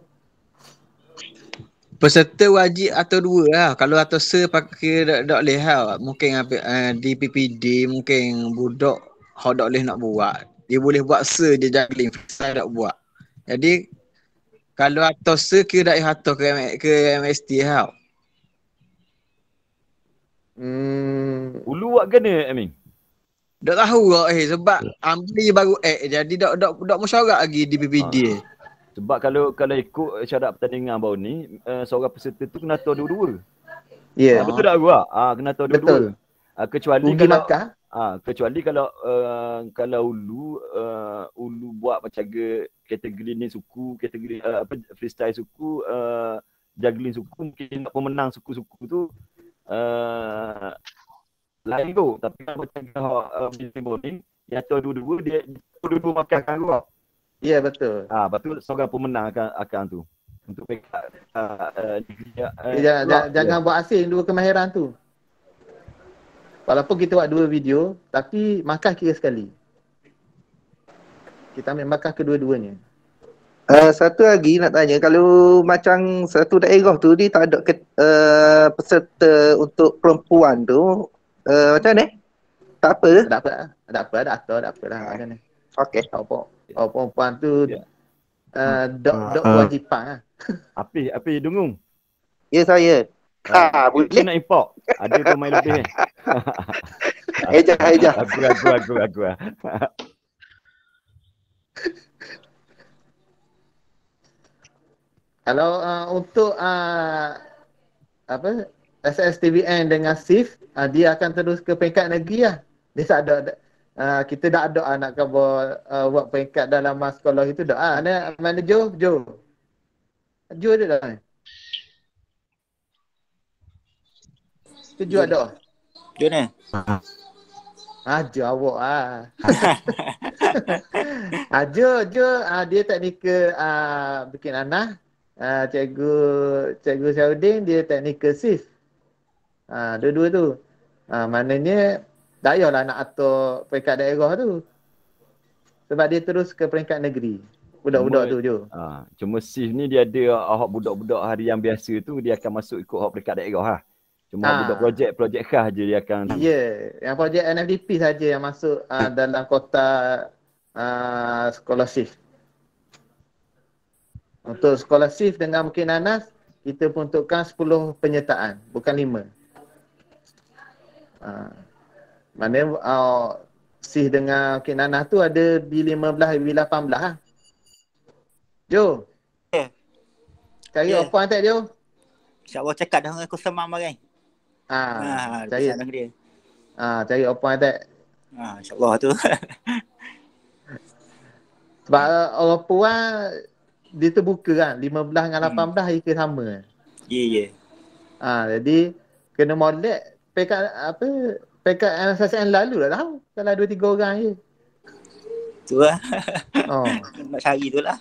A: peserta wajib
E: atau dua lah. Kalau atau se pakai tak, tak boleh lah. Mungkin uh, eh, PPD mungkin budak hak tak boleh nak buat. Dia boleh buat se dia juggling. Saya tak buat. Jadi kalau atau se kira tak atau ke, ke, MST lah. Hmm. Ulu buat kena I Amin? Mean.
D: Tak tahu lah eh sebab ya. Amri baru act jadi tak tak tak lagi di PPD. Ah. Sebab kalau kalau ikut syarat pertandingan baru ni, uh, seorang peserta tu kena tahu dua-dua. Ya. Yeah. Ha, betul tak gua? Ha, ah, kena tahu dua-dua. Betul. Ha, kecuali Mungkin kalau akan. Ha, ah, kecuali kalau uh, kalau ulu uh, ulu buat macam ke, kategori ni suku, kategori uh, apa freestyle suku, uh, juggling suku mungkin nak pemenang suku-suku tu uh, lain tu. Tapi kalau macam ha, uh, ni, yang tahu dua-dua dia dua-dua makan kan gua. Ya yeah, betul. Ah ha, betul seorang pemenang akan akan tu. Untuk pekat uh, uh, ya, uh, jangan,
A: buat asing dua kemahiran tu. Walaupun kita buat dua video tapi markah kira sekali. Kita ambil markah kedua-duanya.
G: Uh, satu lagi nak tanya kalau macam satu daerah tu dia tak ada ke, uh, peserta untuk perempuan tu uh, macam ni? Tak apa. Tak apa. Tak apa, tak apa, tak apa lah. Okey. Tak apa. Okay. Tak lah. Oh, perempuan tu ya.
A: uh, hmm. dok ah. dok wajipan ah. lah. Api, api dungung. Ya, yeah, saya. Ah, ha, uh, boleh. nak import. Ada main lebih ni.
D: Eh. Eja, Eja.
A: Aku, aku, aku, aku. Kalau uh, untuk uh, apa SSTBN dengan SIF, uh, dia akan terus ke peringkat negeri lah. Dia tak ada, Ah, kita tak ada ah, nak kau uh, buat peringkat dalam mas kalau itu tak ah mana mana jo jo jo ada dah tu jo ada
G: jo ni ah,
A: ah jo awak ah ah jo jo ah dia teknikal ah bikin anak ah cikgu cikgu Saudin dia teknikal sif ah dua-dua tu ah maknanya tak payahlah nak atur peringkat daerah tu. Sebab dia terus ke peringkat negeri. Budak-budak tu
D: je. Ha, cuma sif ni dia ada ahok budak-budak hari yang biasa tu dia akan masuk ikut ahok peringkat daerah lah. Cuma ha. budak projek, projek khas je dia akan. Ya, yeah.
A: yang projek NFDP saja yang masuk uh, dalam kota uh, sekolah sif. Untuk sekolah sif dengan mungkin nanas, kita peruntukkan 10 penyertaan, bukan 5. Uh mana uh, Sih dengan Kek Nanah tu ada B15, B18 lah. Jo. Ya. Yeah. Cari yeah. Ya. apa
G: antai Jo? InsyaAllah cakap dengan aku sama marah.
A: Ah, ha, cari. Dia. Ah, cari apa antai.
F: Ah, InsyaAllah tu.
A: Sebab ah, orang puan dia terbuka kan 15 dengan 18 dia hmm. ke sama. Ya yeah, ya. Yeah. Ha, jadi kena molek pekat apa Pekat LSSN lalu dah tahu Kalau dua tiga orang je
G: Tu lah oh. Nak cari tu lah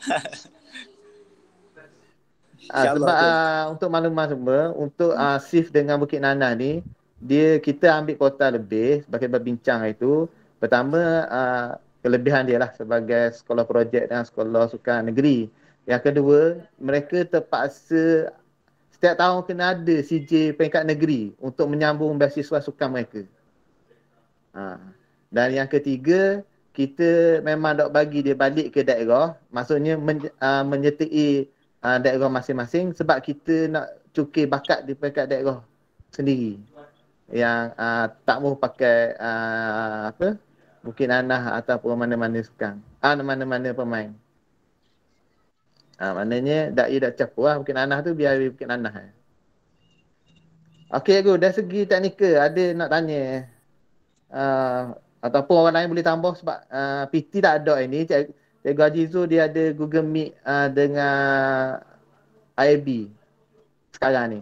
G: uh, Sebab uh,
A: untuk maklumat semua Untuk uh, ah, SIF dengan Bukit nana ni dia kita ambil kota lebih sebagai kita berbincang hari tu pertama uh, kelebihan dia lah sebagai sekolah projek dan sekolah suka negeri yang kedua mereka terpaksa setiap tahun kena ada CJ peringkat negeri untuk menyambung beasiswa sukan mereka Ha. Dan yang ketiga, kita memang dok bagi dia balik ke daerah, maksudnya men, uh, menyertai uh, daerah masing-masing sebab kita nak cukai bakat di peringkat daerah sendiri. Yang uh, tak mahu pakai uh, apa? Mungkin anak ataupun mana-mana sekarang. Ah, mana-mana pemain. Ah, uh, maknanya dak dah capu lah. Mungkin anah tu biar dia anah anak. Eh. Okay, Guru. dah segi teknikal, ada nak tanya? Eh? uh, ataupun orang lain boleh tambah sebab uh, ah, PT tak ada ini. Cikgu Haji Zul dia ada Google Meet uh, dengan IB sekarang ni.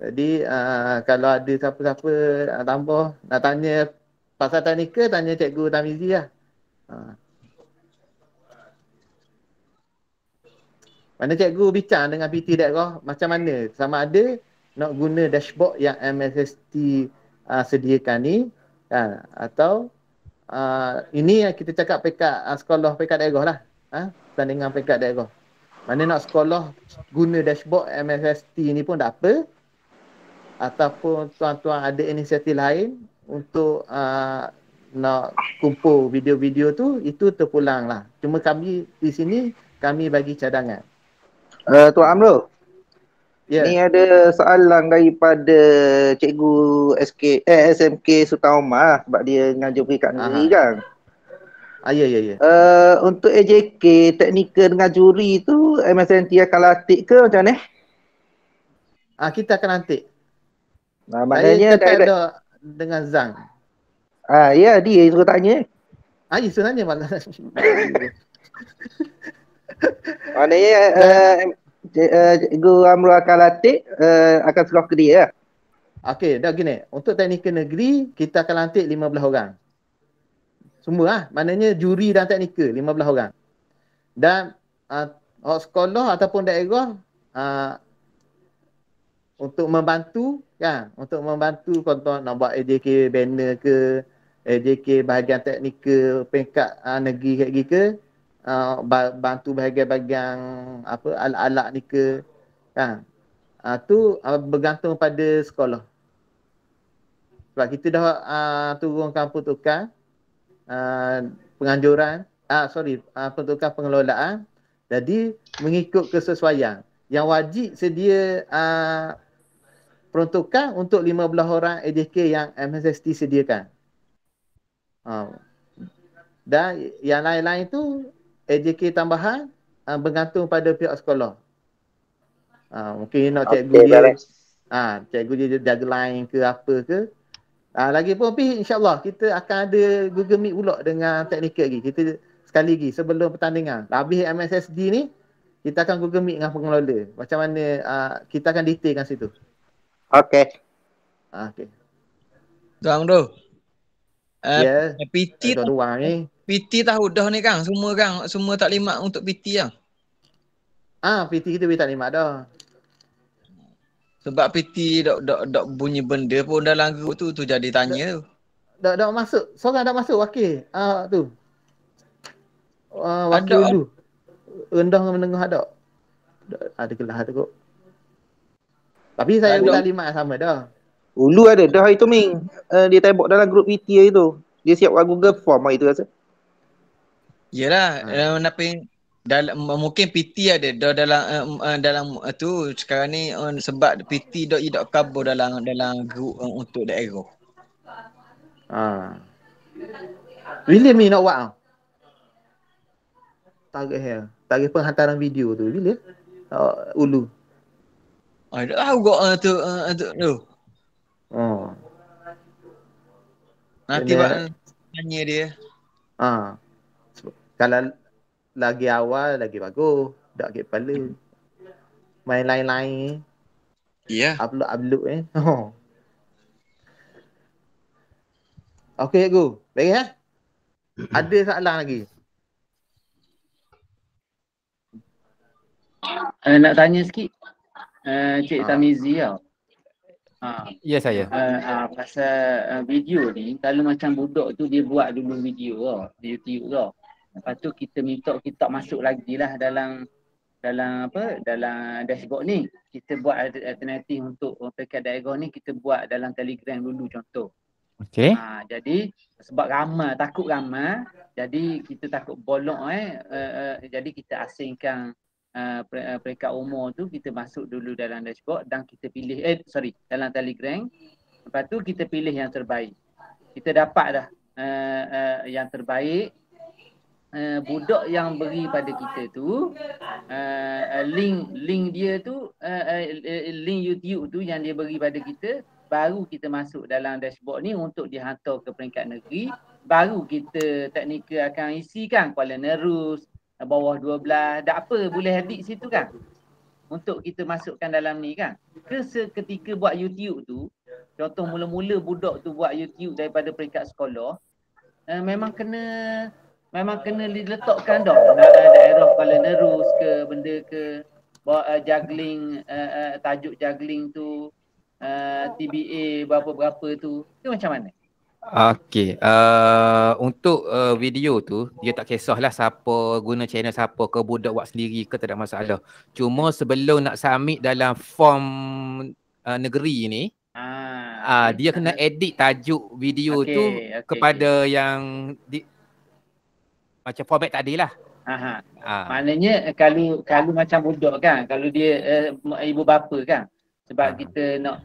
A: Jadi uh, kalau ada siapa-siapa nak tambah, nak tanya pasal teknikal, tanya Cikgu Tamizi lah. Uh. Mana Cikgu bincang dengan PT Dekor, macam mana? Sama ada nak guna dashboard yang MSST uh, sediakan ni kan atau uh, ini yang kita cakap pekat uh, sekolah pekat daerah lah uh, ha, pertandingan pekat daerah mana nak sekolah guna dashboard MSST ni pun tak apa ataupun tuan-tuan ada inisiatif lain untuk uh, nak kumpul video-video tu itu terpulang lah cuma kami di sini kami bagi cadangan
G: uh, Tuan Amrul Yeah. Ni ada soalan daripada cikgu SK eh, SMK Sultan Omar lah, sebab dia mengajar perikat negeri kan. Ah, ya, ya, ya. Eh, untuk AJK, teknikal dengan juri tu MSNT akan latih ke macam ni? Ah, kita akan latih. Nah, maknanya tak ada dengan Zang. Ah, ya, dia suruh tanya. Ah, dia suruh tanya Mana maknanya uh, Eh, cikgu Amru eh, akan latih uh, akan seluruh ke dia. Ya?
A: Okey, dah gini.
G: Untuk teknikal
A: negeri, kita akan lantik 15 orang. Semua lah. Maknanya juri dan teknikal 15 orang. Dan uh, orang sekolah ataupun daerah uh, untuk membantu kan untuk membantu contoh nak buat AJK banner ke AJK bahagian teknikal pengkat uh, ah, negeri ke uh, bantu bahagian-bahagian apa alat-alat ni ke kan uh, tu uh, bergantung pada sekolah sebab kita dah uh, turunkan peruntukan uh, penganjuran ah uh, sorry uh, peruntukan pengelolaan jadi mengikut kesesuaian yang wajib sedia uh, peruntukan untuk 15 orang ADK yang MSST sediakan. Uh, dan yang lain-lain tu AJK tambahan uh, bergantung pada pihak sekolah. Uh, mungkin nak okay, cikgu dia ah uh, cikgu dia jaga line ke apa ke. Ah uh, lagi pun pih insyaallah kita akan ada Google Meet pula dengan teknikal lagi. Kita sekali lagi sebelum pertandingan. Habis MSSD ni kita akan Google Meet dengan pengelola. Macam mana uh, kita akan detailkan situ. Okey. Ah uh, okey. Tuang tu. Uh, eh,
E: yeah. Tuang ni. PT tahu dah ni kang semua kang semua tak lima untuk PT lah. Ah ha, PT kita tak limat dah. Sebab PT dok dok dok bunyi benda pun dalam grup tu tu jadi
A: tanya tu. Dok dok masuk. Seorang dah masuk wakil. Ah uh, tu. Uh, wakil dulu. Rendah dengan menengah ada. Ada ah, kelas tu kok. Tapi saya ada. lima limat sama dah.
G: Ulu ada. Dah itu Ming. Uh, dia tembok dalam grup PT hari tu. Dia siap buat Google form hari tu rasa.
A: Yalah,
E: ha. um, apa yang dalam mungkin PT ada dalam uh, dalam uh, tu sekarang ni uh, sebab pt.e.kabo dalam dalam group uh, untuk the aero.
A: Ha. William ni nak buat ah. Tarikh ya. Tarikh penghantaran video tu bila? Uh, oh, ulu.
E: Ada ah uh, tu uh, tu tu. Oh. Nanti Kena... tanya dia.
A: Ah. Ha kalau lagi awal lagi bagus tak ke kepala main lain-lain ya yeah. upload upload eh oh. okey cikgu baik eh ada soalan lagi
H: uh, nak tanya sikit uh, cik ha. Tamizi tau Ha. Ya yes, saya. Ha, ha, pasal uh, video ni kalau macam budak tu dia buat dulu video tau, YouTube tau. Lepas tu kita minta kita masuk lagi lah dalam dalam apa dalam dashboard ni kita buat alternatif untuk pakai diagram ni kita buat dalam telegram dulu contoh okey ha, jadi sebab ramai takut ramai jadi kita takut bolong eh uh, uh, jadi kita asingkan uh, peringkat umur tu kita masuk dulu dalam dashboard dan kita pilih eh sorry dalam telegram lepas tu kita pilih yang terbaik kita dapat dah uh, uh, yang terbaik Eh, budak yang beri pada kita tu uh, link link dia tu uh, link YouTube tu yang dia beri pada kita baru kita masuk dalam dashboard ni untuk dihantar ke peringkat negeri baru kita teknikal akan isikan Kuala Nerus bawah 12 tak apa boleh edit situ kan untuk kita masukkan dalam ni kan ke seketika buat YouTube tu contoh mula-mula budak tu buat YouTube daripada peringkat sekolah uh, memang kena memang kena diletakkan dah daerah kepala nerus ke benda ke eh, juggling uh, uh, tajuk juggling tu uh, TBA berapa-berapa tu ke macam mana
B: Okay, uh, untuk uh, video tu dia tak kisahlah siapa guna channel siapa ke budak buat sendiri ke tak ada masalah Cuma sebelum nak submit dalam form uh, negeri ni Ah, uh, dia kena edit tajuk video okay, tu okay, kepada okay. yang di, macam format tadi lah. Aha. Ha.
H: Maknanya kalau kalau macam budak kan, kalau dia uh, ibu bapa kan. Sebab ha. kita nak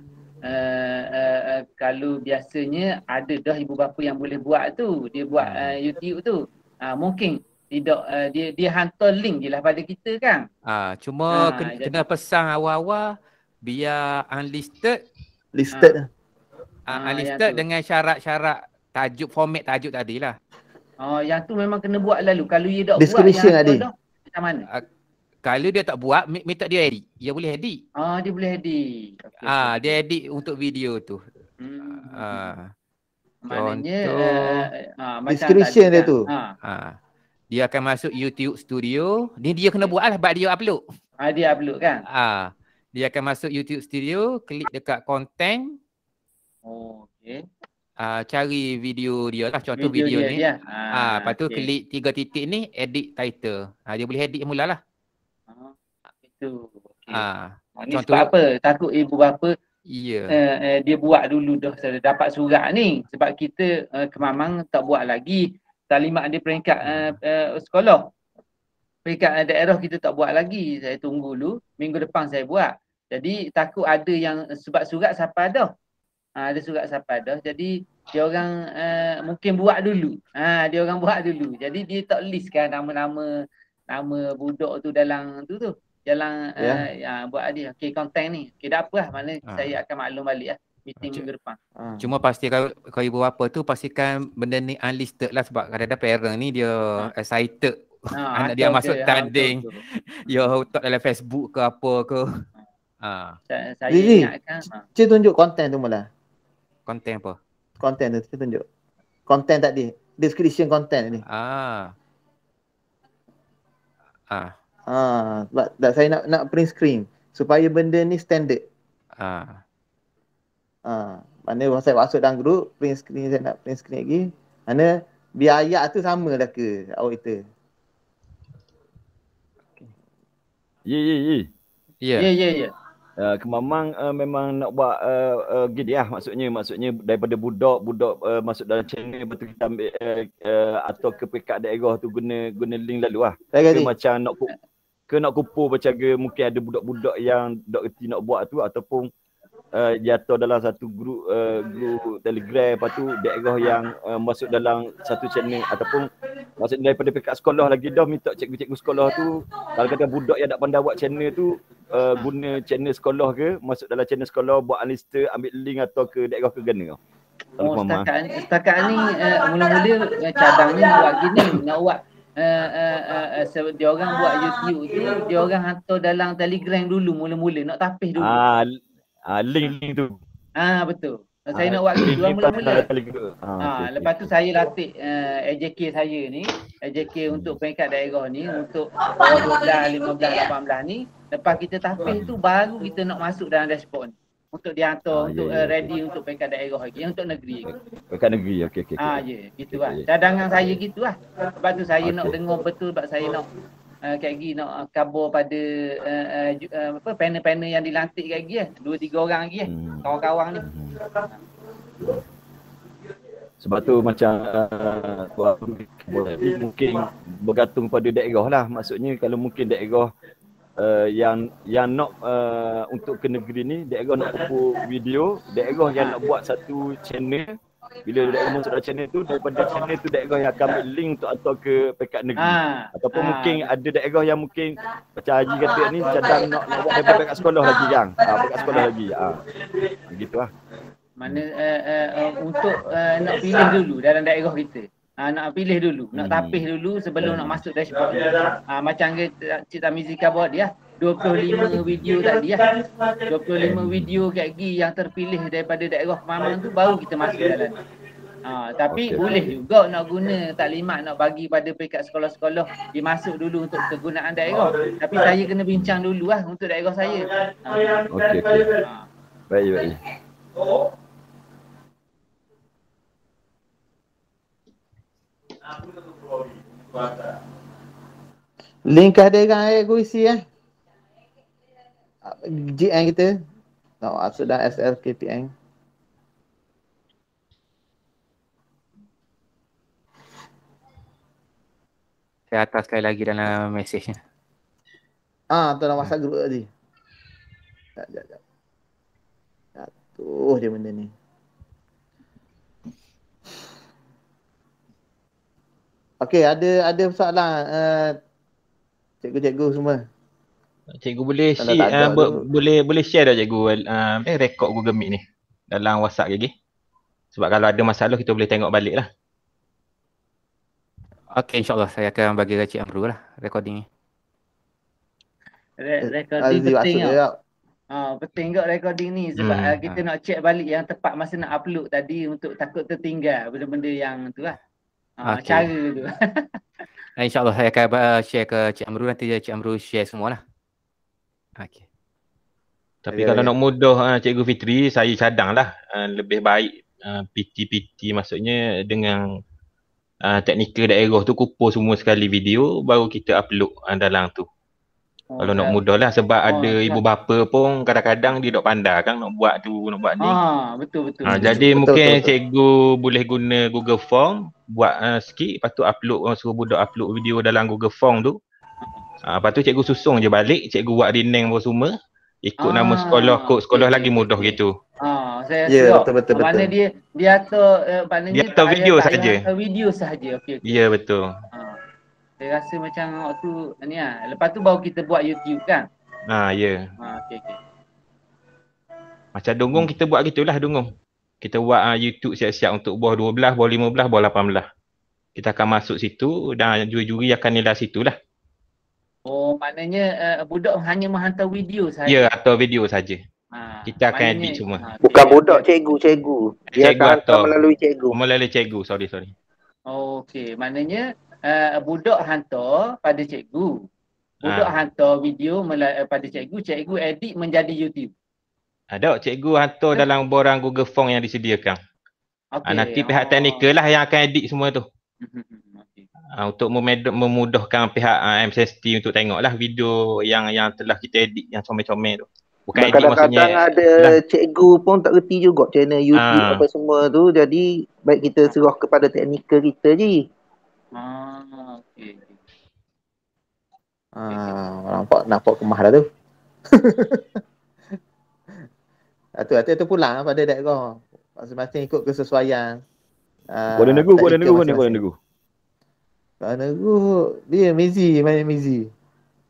H: uh, uh, kalau biasanya ada dah ibu bapa yang boleh buat tu, dia buat uh, YouTube tu. Uh, mungkin tidak uh, dia dia hantar link jelah pada kita kan.
B: Ah ha. cuma ha. kena, kena pesan awal-awal biar unlisted listed. Ha. Ha. Ha. Ha. Unlisted dengan syarat-syarat tajuk format tajuk tadilah.
H: Oh, yang tu memang kena buat lalu. Kalau dia tak Description buat yang ada. Macam
B: mana? Uh, kalau dia tak buat, minta dia edit. Dia boleh edit.
H: Ah, uh, dia boleh edit.
B: Okay. Ah, dia edit untuk video tu. Hmm. Ah. Hmm. Uh,
H: Maknanya contoh, uh, uh, description dia tu. Ah.
B: Uh. Uh, dia akan masuk YouTube Studio. Ni dia kena buat lah, dia upload. Ah, dia upload kan? Ah. Uh, dia akan masuk YouTube Studio, klik dekat content. Oh, okey uh, cari video dia lah contoh video, video dia, ni ya. Ah, ha, ha, lepas tu okay. klik tiga titik ni edit title ha, dia boleh edit mula lah
H: itu okay.
B: ha, contoh, sebab apa
H: takut ibu bapa Yeah. Uh, eh, uh, dia buat dulu dah Saya dapat surat ni sebab kita uh, kemamang tak buat lagi talimat di peringkat uh, uh, sekolah peringkat uh, daerah kita tak buat lagi saya tunggu dulu minggu depan saya buat jadi takut ada yang sebab surat siapa dah ha, ada surat dah, jadi dia orang uh, mungkin buat dulu ha, dia orang buat dulu jadi dia tak list kan nama-nama nama budak tu dalam tu tu jalan. yeah. Ya. uh, ya, uh, buat dia okey content ni okey dah apalah mana ha. saya akan maklum balik lah meeting C- minggu depan ha.
B: cuma pastikan kau ibu bapa tu pastikan benda ni unlisted lah sebab kadang-kadang parent ni dia ha. excited Ha, anak dia masuk ya, tanding. Ya, tak dalam Facebook ke apa ke. Ha. ha. Saya, saya Lili, ingatkan. Ha. Cik
A: tunjuk konten tu mula.
B: Content apa? Content
A: tu saya tunjuk. Content tadi. Description content ni.
B: Ah. Ah.
A: Ah, sebab tak saya nak nak print screen supaya benda ni standard. Ah. Ah, mana saya masuk dalam group, print screen saya nak print screen lagi. Mana biaya ayat tu sama dah ke awak auditor. Ye ye ye. Ye
D: ye ye. Uh, kemamang uh, memang nak buat uh, eh, uh, gini lah maksudnya maksudnya daripada budak budak uh, masuk dalam channel betul ambil uh, uh, atau ke pekat daerah tu guna guna link lalu lah. Ke macam nak ku, ke nak kupu macam ke mungkin ada budak-budak yang dok reti nak buat tu ataupun uh, jatuh dalam satu grup uh, grup telegram lepas tu daerah yang uh, masuk dalam satu channel ataupun maksudnya daripada pekat sekolah lagi dah minta cikgu-cikgu sekolah tu kalau kata budak yang tak pandai buat channel tu uh, guna channel sekolah ke masuk dalam channel sekolah buat unlister ambil link atau ke daerah ke gana oh, setakat,
H: setakat ni uh, mula-mula eh, cadangnya buat gini nak buat Uh, uh, uh, uh, dia orang buat YouTube tu dia orang hantar dalam Telegram dulu mula-mula nak tapis dulu.
D: Ah uh, uh, link link tu.
H: Ah uh, betul. Ha, saya nak ah, buat kedua mula-mula.
D: Ha, ha lepas
H: tu saya latih uh, eh, AJK saya ni, AJK hmm. untuk peringkat daerah ni untuk 12, 15, 18 ni. Lepas kita tahfiz tu baru kita nak masuk dalam respon Untuk dihantar ha, ya, untuk yeah, ya, uh, ya. ready yeah. untuk peringkat daerah lagi yang untuk negeri.
D: Peringkat negeri. Okey okay. Ah ha, ya, yeah, gitu okay, lah. Cadangan okay.
H: saya lah. Lepas tu saya okay. nak dengar betul sebab saya nak Ah, Kak Gi nak ah, kabur pada uh, uh, apa yang dilantik Kak Gi ya. Eh? Dua tiga orang lagi ya. Hmm. Kawan-kawan ni. Hmm.
D: Sebab tu macam uh, mungkin bergantung pada daerah lah. Maksudnya kalau mungkin daerah Uh, yang yang nak uh, untuk ke negeri ni daerah nak buat video daerah yang nak buat satu channel bila dia dah masuk channel tu daripada channel tu daerah yang akan ambil link untuk atau ke pekat negeri ha. ataupun ha. mungkin ada daerah yang mungkin macam Haji kata ni cadang nak nak buat paper dekat sekolah lagi kan
H: ah, ha, dekat sekolah lagi
D: ha. gitulah
H: mana uh, uh, untuk uh, nak pilih dulu dalam daerah kita Ha, nak pilih dulu, hmm. nak tapih dulu sebelum hmm. nak masuk dashboard. Ya, ha, macam Cik Tamizika buat dia, 25 video tadi ya. 25 video kat G yang terpilih daripada daerah Mama tu baru kita masuk dalam. Ha, tapi okay. boleh juga nak guna taklimat nak bagi pada peringkat sekolah-sekolah dimasuk dulu untuk kegunaan daerah. Oh, tapi saya kena bincang dulu lah untuk daerah saya. Ha. Okey. Okay. Ha. Baik, baik. Oh.
A: Lingkah dengan air kuisi eh. GN kita. Tak no, maksud dah SLKPN.
B: Saya atas sekali lagi dalam mesej
A: Ah, tu dalam WhatsApp group tadi. Tak, tak, tak. Jatuh dia benda ni. Okey, ada ada masalah. uh, cikgu-cikgu semua.
F: Cikgu boleh si, uh, eh, bo- boleh boleh share dah cikgu uh, eh, eh rekod Google Meet ni dalam WhatsApp lagi. Sebab kalau ada masalah kita boleh tengok balik lah. Okay insyaAllah saya akan bagi ke Cik Amru
B: lah recording ni.
H: Re- recording Aziz penting Ah Ha, penting kot recording ni sebab hmm. kita ha. nak check balik yang tepat masa nak upload tadi untuk takut tertinggal benda-benda yang tu lah.
B: Ah, okay. cara tu. InsyaAllah saya akan
F: uh, share ke Cik Amru nanti Cik Amru share lah. Okay. Tapi ya, kalau ya. nak mudah uh, Cikgu Fitri, saya cadang cadanglah uh, lebih baik PT-PT maksudnya dengan teknikal daerah tu kupur semua sekali video baru kita upload dalam tu kalau nak mudah lah sebab oh, ada ibu bapa pun kadang-kadang dia tak pandang kan nak buat tu nak buat ni.
H: Ah betul betul. Ha, jadi betul, mungkin betul, betul.
F: cikgu boleh guna Google Form buat uh, sikit lepas tu upload uh, suruh budak upload video dalam Google Form tu. Ha, lepas tu cikgu susung je balik cikgu buat rename apa semua ikut ha, nama sekolah kod sekolah okay, lagi mudah okay. gitu.
H: Ah saya yeah, ya, betul betul betul. Mana dia dia atur uh, eh, maknanya dia atur video saja. Video saja. Okey
F: okey. Ya yeah, betul.
H: Saya rasa macam waktu ni lah. Lepas tu baru kita buat YouTube kan?
F: Ha, ya. Yeah. Ha, okey. okay. Macam dongong kita buat gitulah dongong. Kita buat uh, YouTube siap-siap untuk buah 12, buah 15, buah 18. Kita akan masuk situ dan juri-juri akan nilai situ lah.
H: Oh, maknanya uh, budak hanya menghantar video saja. Ya,
F: atau video saja.
H: Ha, ah, kita akan maknanya, edit
F: semua. Bukan budak, cikgu, cikgu. Dia cikgu akan melalui cikgu. Oh, melalui cikgu, sorry, sorry.
H: Oh, okay. Maknanya Eh, budak hantar pada cikgu. Budak ha. hantar video mela- eh, pada cikgu, cikgu edit menjadi YouTube.
F: Ada cikgu hantar ha. dalam borang Google Form yang disediakan. Ah, okay. Ha, nanti pihak oh. teknikal lah yang akan edit semua tu. Mm-hmm. okay. ha, ah, untuk memed- memudahkan pihak uh, MSST untuk tengoklah video yang yang telah kita edit yang comel-comel tu. Bukan nah, kadang-kadang maksudnya,
G: ada lah. cikgu pun tak reti juga channel YouTube ha. apa semua tu. Jadi baik kita serah kepada teknikal kita je.
H: Ah, okay.
G: Ah, nampak nampak kemah dah tu.
A: Atu atu tu pulang pada dekat kau. Masing-masing ikut kesesuaian. Ah, kau negu, kau negu, kau negu, kau negu. dia Mizi, main Mizi.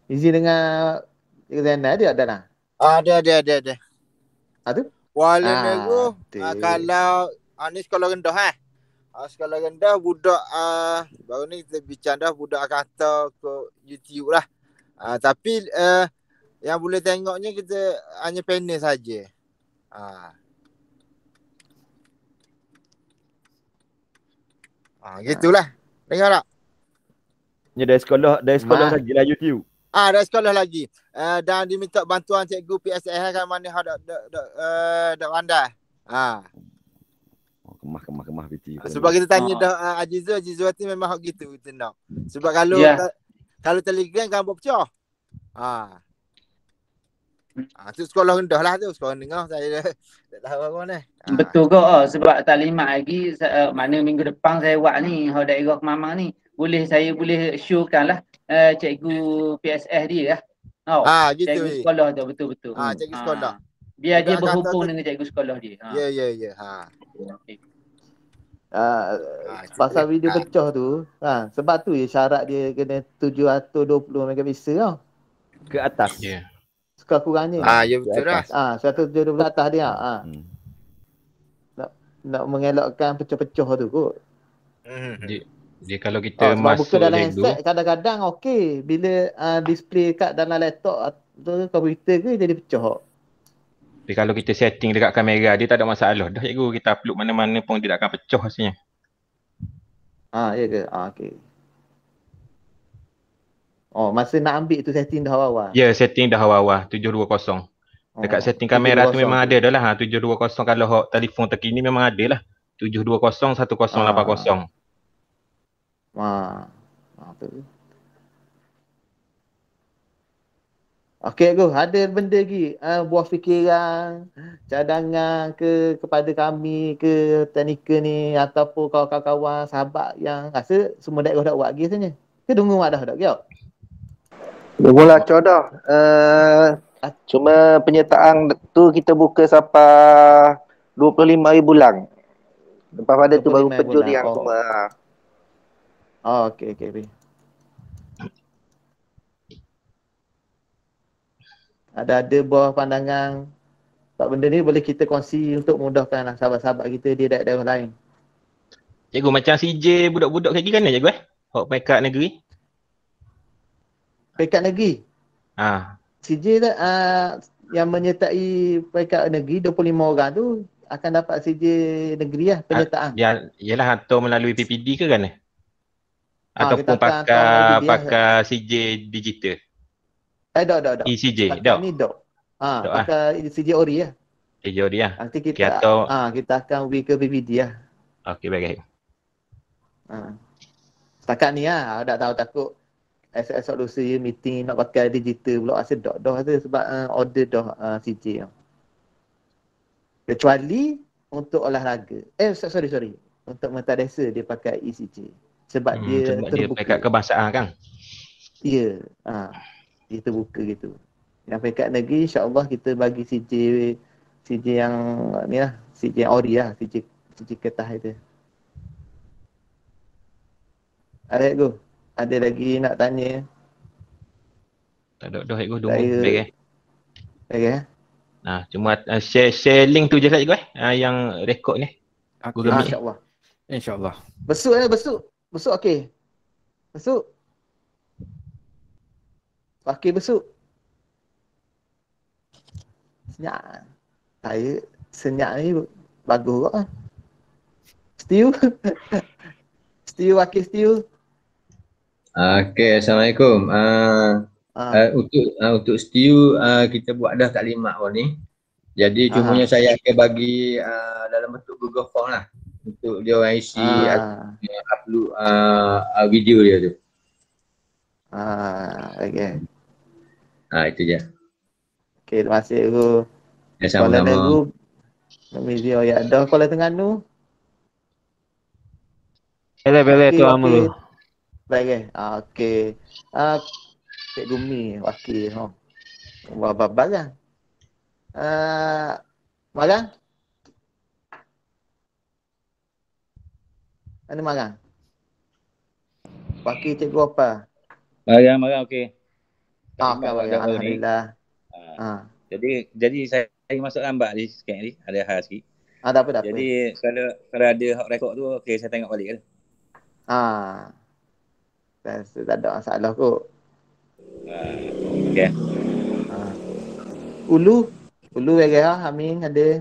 A: Mizi dengan dia kata ada ada Ada ada ada ada. Ah tu? Kuala ah,
G: kalau Anis ah, kalau rendah eh uh, skala rendah budak ah baru ni kita bincang dah budak akan ke YouTube lah. Uh, tapi uh, yang boleh tengoknya kita hanya panel saja. Ah.
A: Ah ha, gitulah. Dengar tak?
D: Ni dari sekolah, dari sekolah lagi lah YouTube.
F: Ah dari sekolah lagi. Uh, dan diminta bantuan cikgu PSL kan mana hak dah dak dak uh, dak Ah.
D: Ha kemah kemah kemah piti sebab kita tanya ha. dah
G: uh, ah, Ajizu Ajizu hati memang hok gitu kita nak sebab ya. kalau yeah. ta,
H: kalau telegram kan buat pecah ha Ah, tu sekolah rendah lah tu sekolah rendah saya tak tahu apa ni ha. Eh. betul ke oh, sebab taklimat lagi uh, mana minggu depan saya buat ni hok daerah kemamang ni boleh saya boleh showkan lah uh, cikgu PSS dia lah oh, ha, gitu cikgu sekolah tu betul-betul ha, cikgu sekolah Biar dia berhubung dengan cikgu sekolah dia. Ha. Ya, yeah, ya, yeah, ya. Yeah. Ha.
A: Uh, ha, eh, pasal video ha. pecah tu, ha, sebab tu je ya, syarat dia kena 720 megapiksel tau.
D: Ke atas. Ya. Yeah.
A: Suka kurangnya. Ah ya betul lah. Ha, ah, 720 atas dia. Ha. Hmm. Nak, nak mengelakkan pecah-pecah tu kot.
F: Hmm. Dia, dia kalau kita ha, masuk buka dalam headset
A: kadang-kadang okey bila uh, display kat dalam laptop atau komputer ke jadi pecah. Hmm.
F: Tapi kalau kita setting dekat kamera dia tak ada masalah. Dah cikgu kita upload mana-mana pun dia tak akan pecah rasanya.
A: Ah, ya ke? Ah, okey. Oh, masa nak ambil tu setting dah awal-awal.
F: Ya, yeah, setting dah awal-awal 720. Oh, dekat setting kamera tu memang ada dah lah. Ha, 720 kalau hok telefon terkini memang ada lah. 720 1080.
A: Ah. Ah, betul. Okey go, ada benda lagi uh, buah fikiran, cadangan ke kepada kami ke teknikal ni ataupun kawan-kawan sahabat yang rasa semua dekat dah buat lagi sebenarnya. Ke dungu wadah dah gap.
G: Dungulah cadah. Uh, ah, ah. cuma penyertaan tu kita buka sampai 25 hari bulan. Lepas pada tu baru pejuri yang oh. semua.
A: Oh, okey okey. ada ada buah pandangan sebab benda ni boleh kita kongsi untuk mudahkan lah sahabat-sahabat kita di daerah-daerah lain.
F: Cikgu macam CJ budak-budak kaki kan cikgu eh? Hok pekat negeri. Pekat negeri. Ha.
A: CJ tu uh, yang menyertai pekat negeri 25 orang tu akan dapat CJ negeri lah ah, penyertaan.
F: Ya, yalah atau melalui PPD ke kan? Ha, ataupun pakar lah. pakar CJ digital.
A: Eh, dok, dok, dok. ECJ, dok. Ini dok. Ha, dok ah. pakai ah. E ECJ ori ya.
F: ECJ ori ya. Nanti kita, okay, atau...
A: ha, kita akan pergi ke BBD ya. Okey, baik. baik. Ha. Setakat ni lah, ha, tak tahu takut. Esok-esok dulu meeting nak pakai digital pula. Asa dok, dok, asa sebab uh, order dok uh, eh, Kecuali untuk olahraga. Eh, sorry, sorry. Untuk mata desa dia pakai ECJ. Sebab hmm, dia sebab terbuka. Sebab dia pakai
F: kebangsaan kan?
A: Ya. Yeah, ha dia terbuka gitu. Yang pekat negeri insya-Allah kita bagi CJ CJ yang ni lah, CJ yang ori lah, CJ CJ kertas itu. Ada go. Ada lagi nak tanya?
F: Tak ada dah go dulu. Baik eh. Baik eh. Nah, cuma uh, share share link tu je lah cikgu eh uh, yang rekod ni. Aku okay. insya-Allah. Insya-Allah.
G: Besok eh besok. Besok okey. Besok.
A: Pakai besuk. Senyap. Saya senyap ni bagus kot kan. Lah. Still. still pakai still.
F: Okay, Assalamualaikum.
E: Uh,
A: uh.
C: Uh, untuk
E: uh, untuk still uh, kita buat dah tak lima orang ni.
C: Jadi cumanya saya
E: akan bagi uh, dalam bentuk Google Form lah. Untuk dia orang isi uh. upload
C: uh, video dia tu.
A: Ah, uh, okay. Ha, itu je. Okay, terima kasih Guru. Ya, sama-sama. Nama dia yang ada kuala tengah tu.
F: Ya, bele, bele, tu amal
A: Baik, eh. Ah, okay. Ah, Cik Gumi, wakil, ha. Oh. Buat apa-apa lah. Uh, ah, Marang? Mana Marang? Wakil Cikgu apa?
F: Ah, ya, Marang, Marang, okey. Maafkan ah, warga ni. Ah, ah, Jadi jadi saya masuk lambat ni sikit ni. Ada hal sikit. Ah, tak apa, tak jadi, apa. kalau kalau ada hot record tu, okey saya tengok balik kan.
A: Ah, saya Tak, tak ada masalah kot.
H: Uh, okay. Ha.
A: Ulu. Ulu Vega, Amin ada.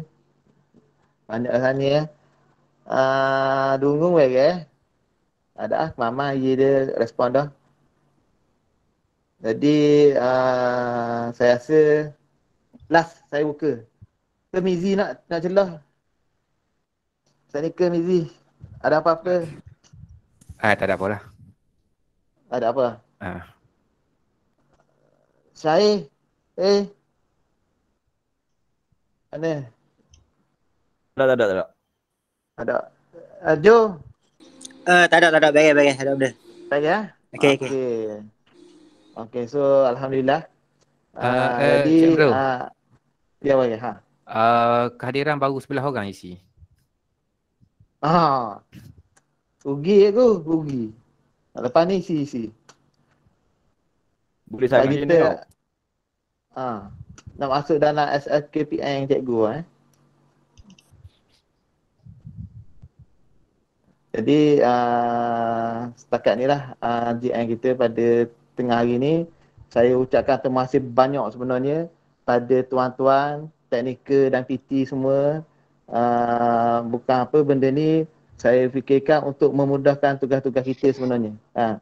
A: Banyak kat sana ya. Uh, Dungung Vega. Ada ah, Mama dia respon dah. Jadi uh, saya rasa last saya buka. Ke Mizi nak nak celah. Saya ni ke Mizi. Ada apa-apa?
B: Ah uh, tak ada apalah. Ada apa? Ah.
A: Saya eh
G: Mana? Ah, eh,
D: tak ada tak ada.
A: Ada.
G: Ajo. Eh uh, tak ada tak ada baik baik ada benda. Baik ya.
B: Okey okey. okay.
A: okay. Okay, so Alhamdulillah.
B: Uh, uh, jadi, Uh, ya, boleh. Ha. Uh, kehadiran baru sebelah orang isi.
A: Ah, ha. Ugi aku, ugi. Lepas ni isi, isi. Boleh saya ingin tau. Ha. Nak masuk dana SSKPN yang cikgu eh. Jadi uh, setakat ni lah uh, GN kita pada tengah hari ni saya ucapkan terima kasih banyak sebenarnya pada tuan-tuan tekniker dan PT semua uh, bukan apa benda ni saya fikirkan untuk memudahkan tugas-tugas kita sebenarnya ha.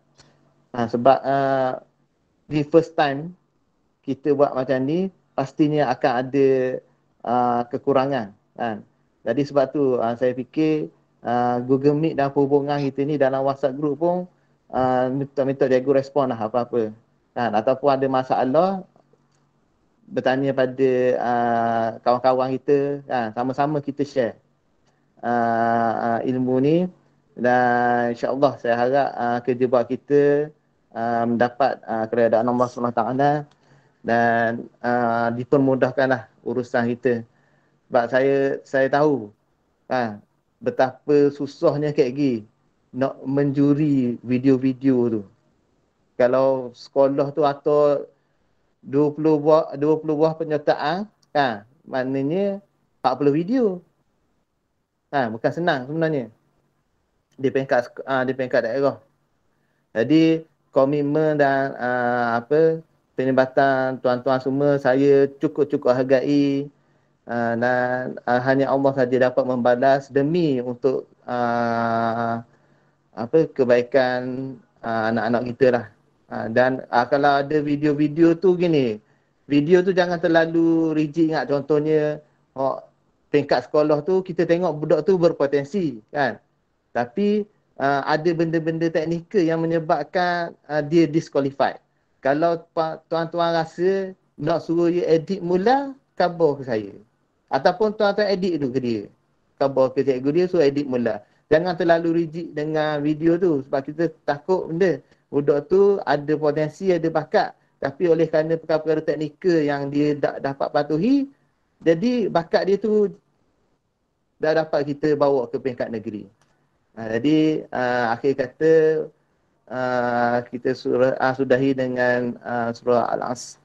A: Ha, sebab uh, the first time kita buat macam ni pastinya akan ada uh, kekurangan kan. jadi sebab tu uh, saya fikir uh, Google Meet dan perhubungan kita ni dalam WhatsApp group pun metode-metode ah, uh, guru respon lah apa-apa kan ataupun ada masalah bertanya pada uh, kawan-kawan kita kan sama-sama kita share uh, uh, ilmu ni dan insyaallah saya harap uh, kerja buat kita uh, mendapat uh, keredaan Allah Subhanahu dan uh, dipermudahkanlah urusan kita sebab saya saya tahu kan betapa susahnya KG nak menjuri video-video tu. Kalau sekolah tu atau 20 buah 20 buah penyertaan, ha, maknanya 40 video. Ha, bukan senang sebenarnya. Di ah ha, di peringkat daerah. Jadi komitmen dan ha, apa penyebatan tuan-tuan semua saya cukup-cukup hargai ha, dan ha, hanya Allah saja dapat membalas demi untuk ha, apa kebaikan ah, anak-anak kita lah. Uh, dan uh, kalau ada video-video tu gini, video tu jangan terlalu rigid ingat contohnya oh, tingkat sekolah tu kita tengok budak tu berpotensi kan. Tapi uh, ada benda-benda teknikal yang menyebabkan uh, dia disqualified. Kalau tuan-tuan rasa nak suruh dia edit mula, kabur ke saya. Ataupun tuan-tuan edit tu ke dia. Kabur ke cikgu dia, suruh edit mula jangan terlalu rigid dengan video tu sebab kita takut benda budak tu ada potensi ada bakat tapi oleh kerana perkara-perkara teknikal yang dia tak dapat patuhi jadi bakat dia tu dah dapat kita bawa ke peringkat negeri. Ha, jadi uh, akhir kata uh, kita surah, ha, uh, sudahi dengan uh, surah Al-As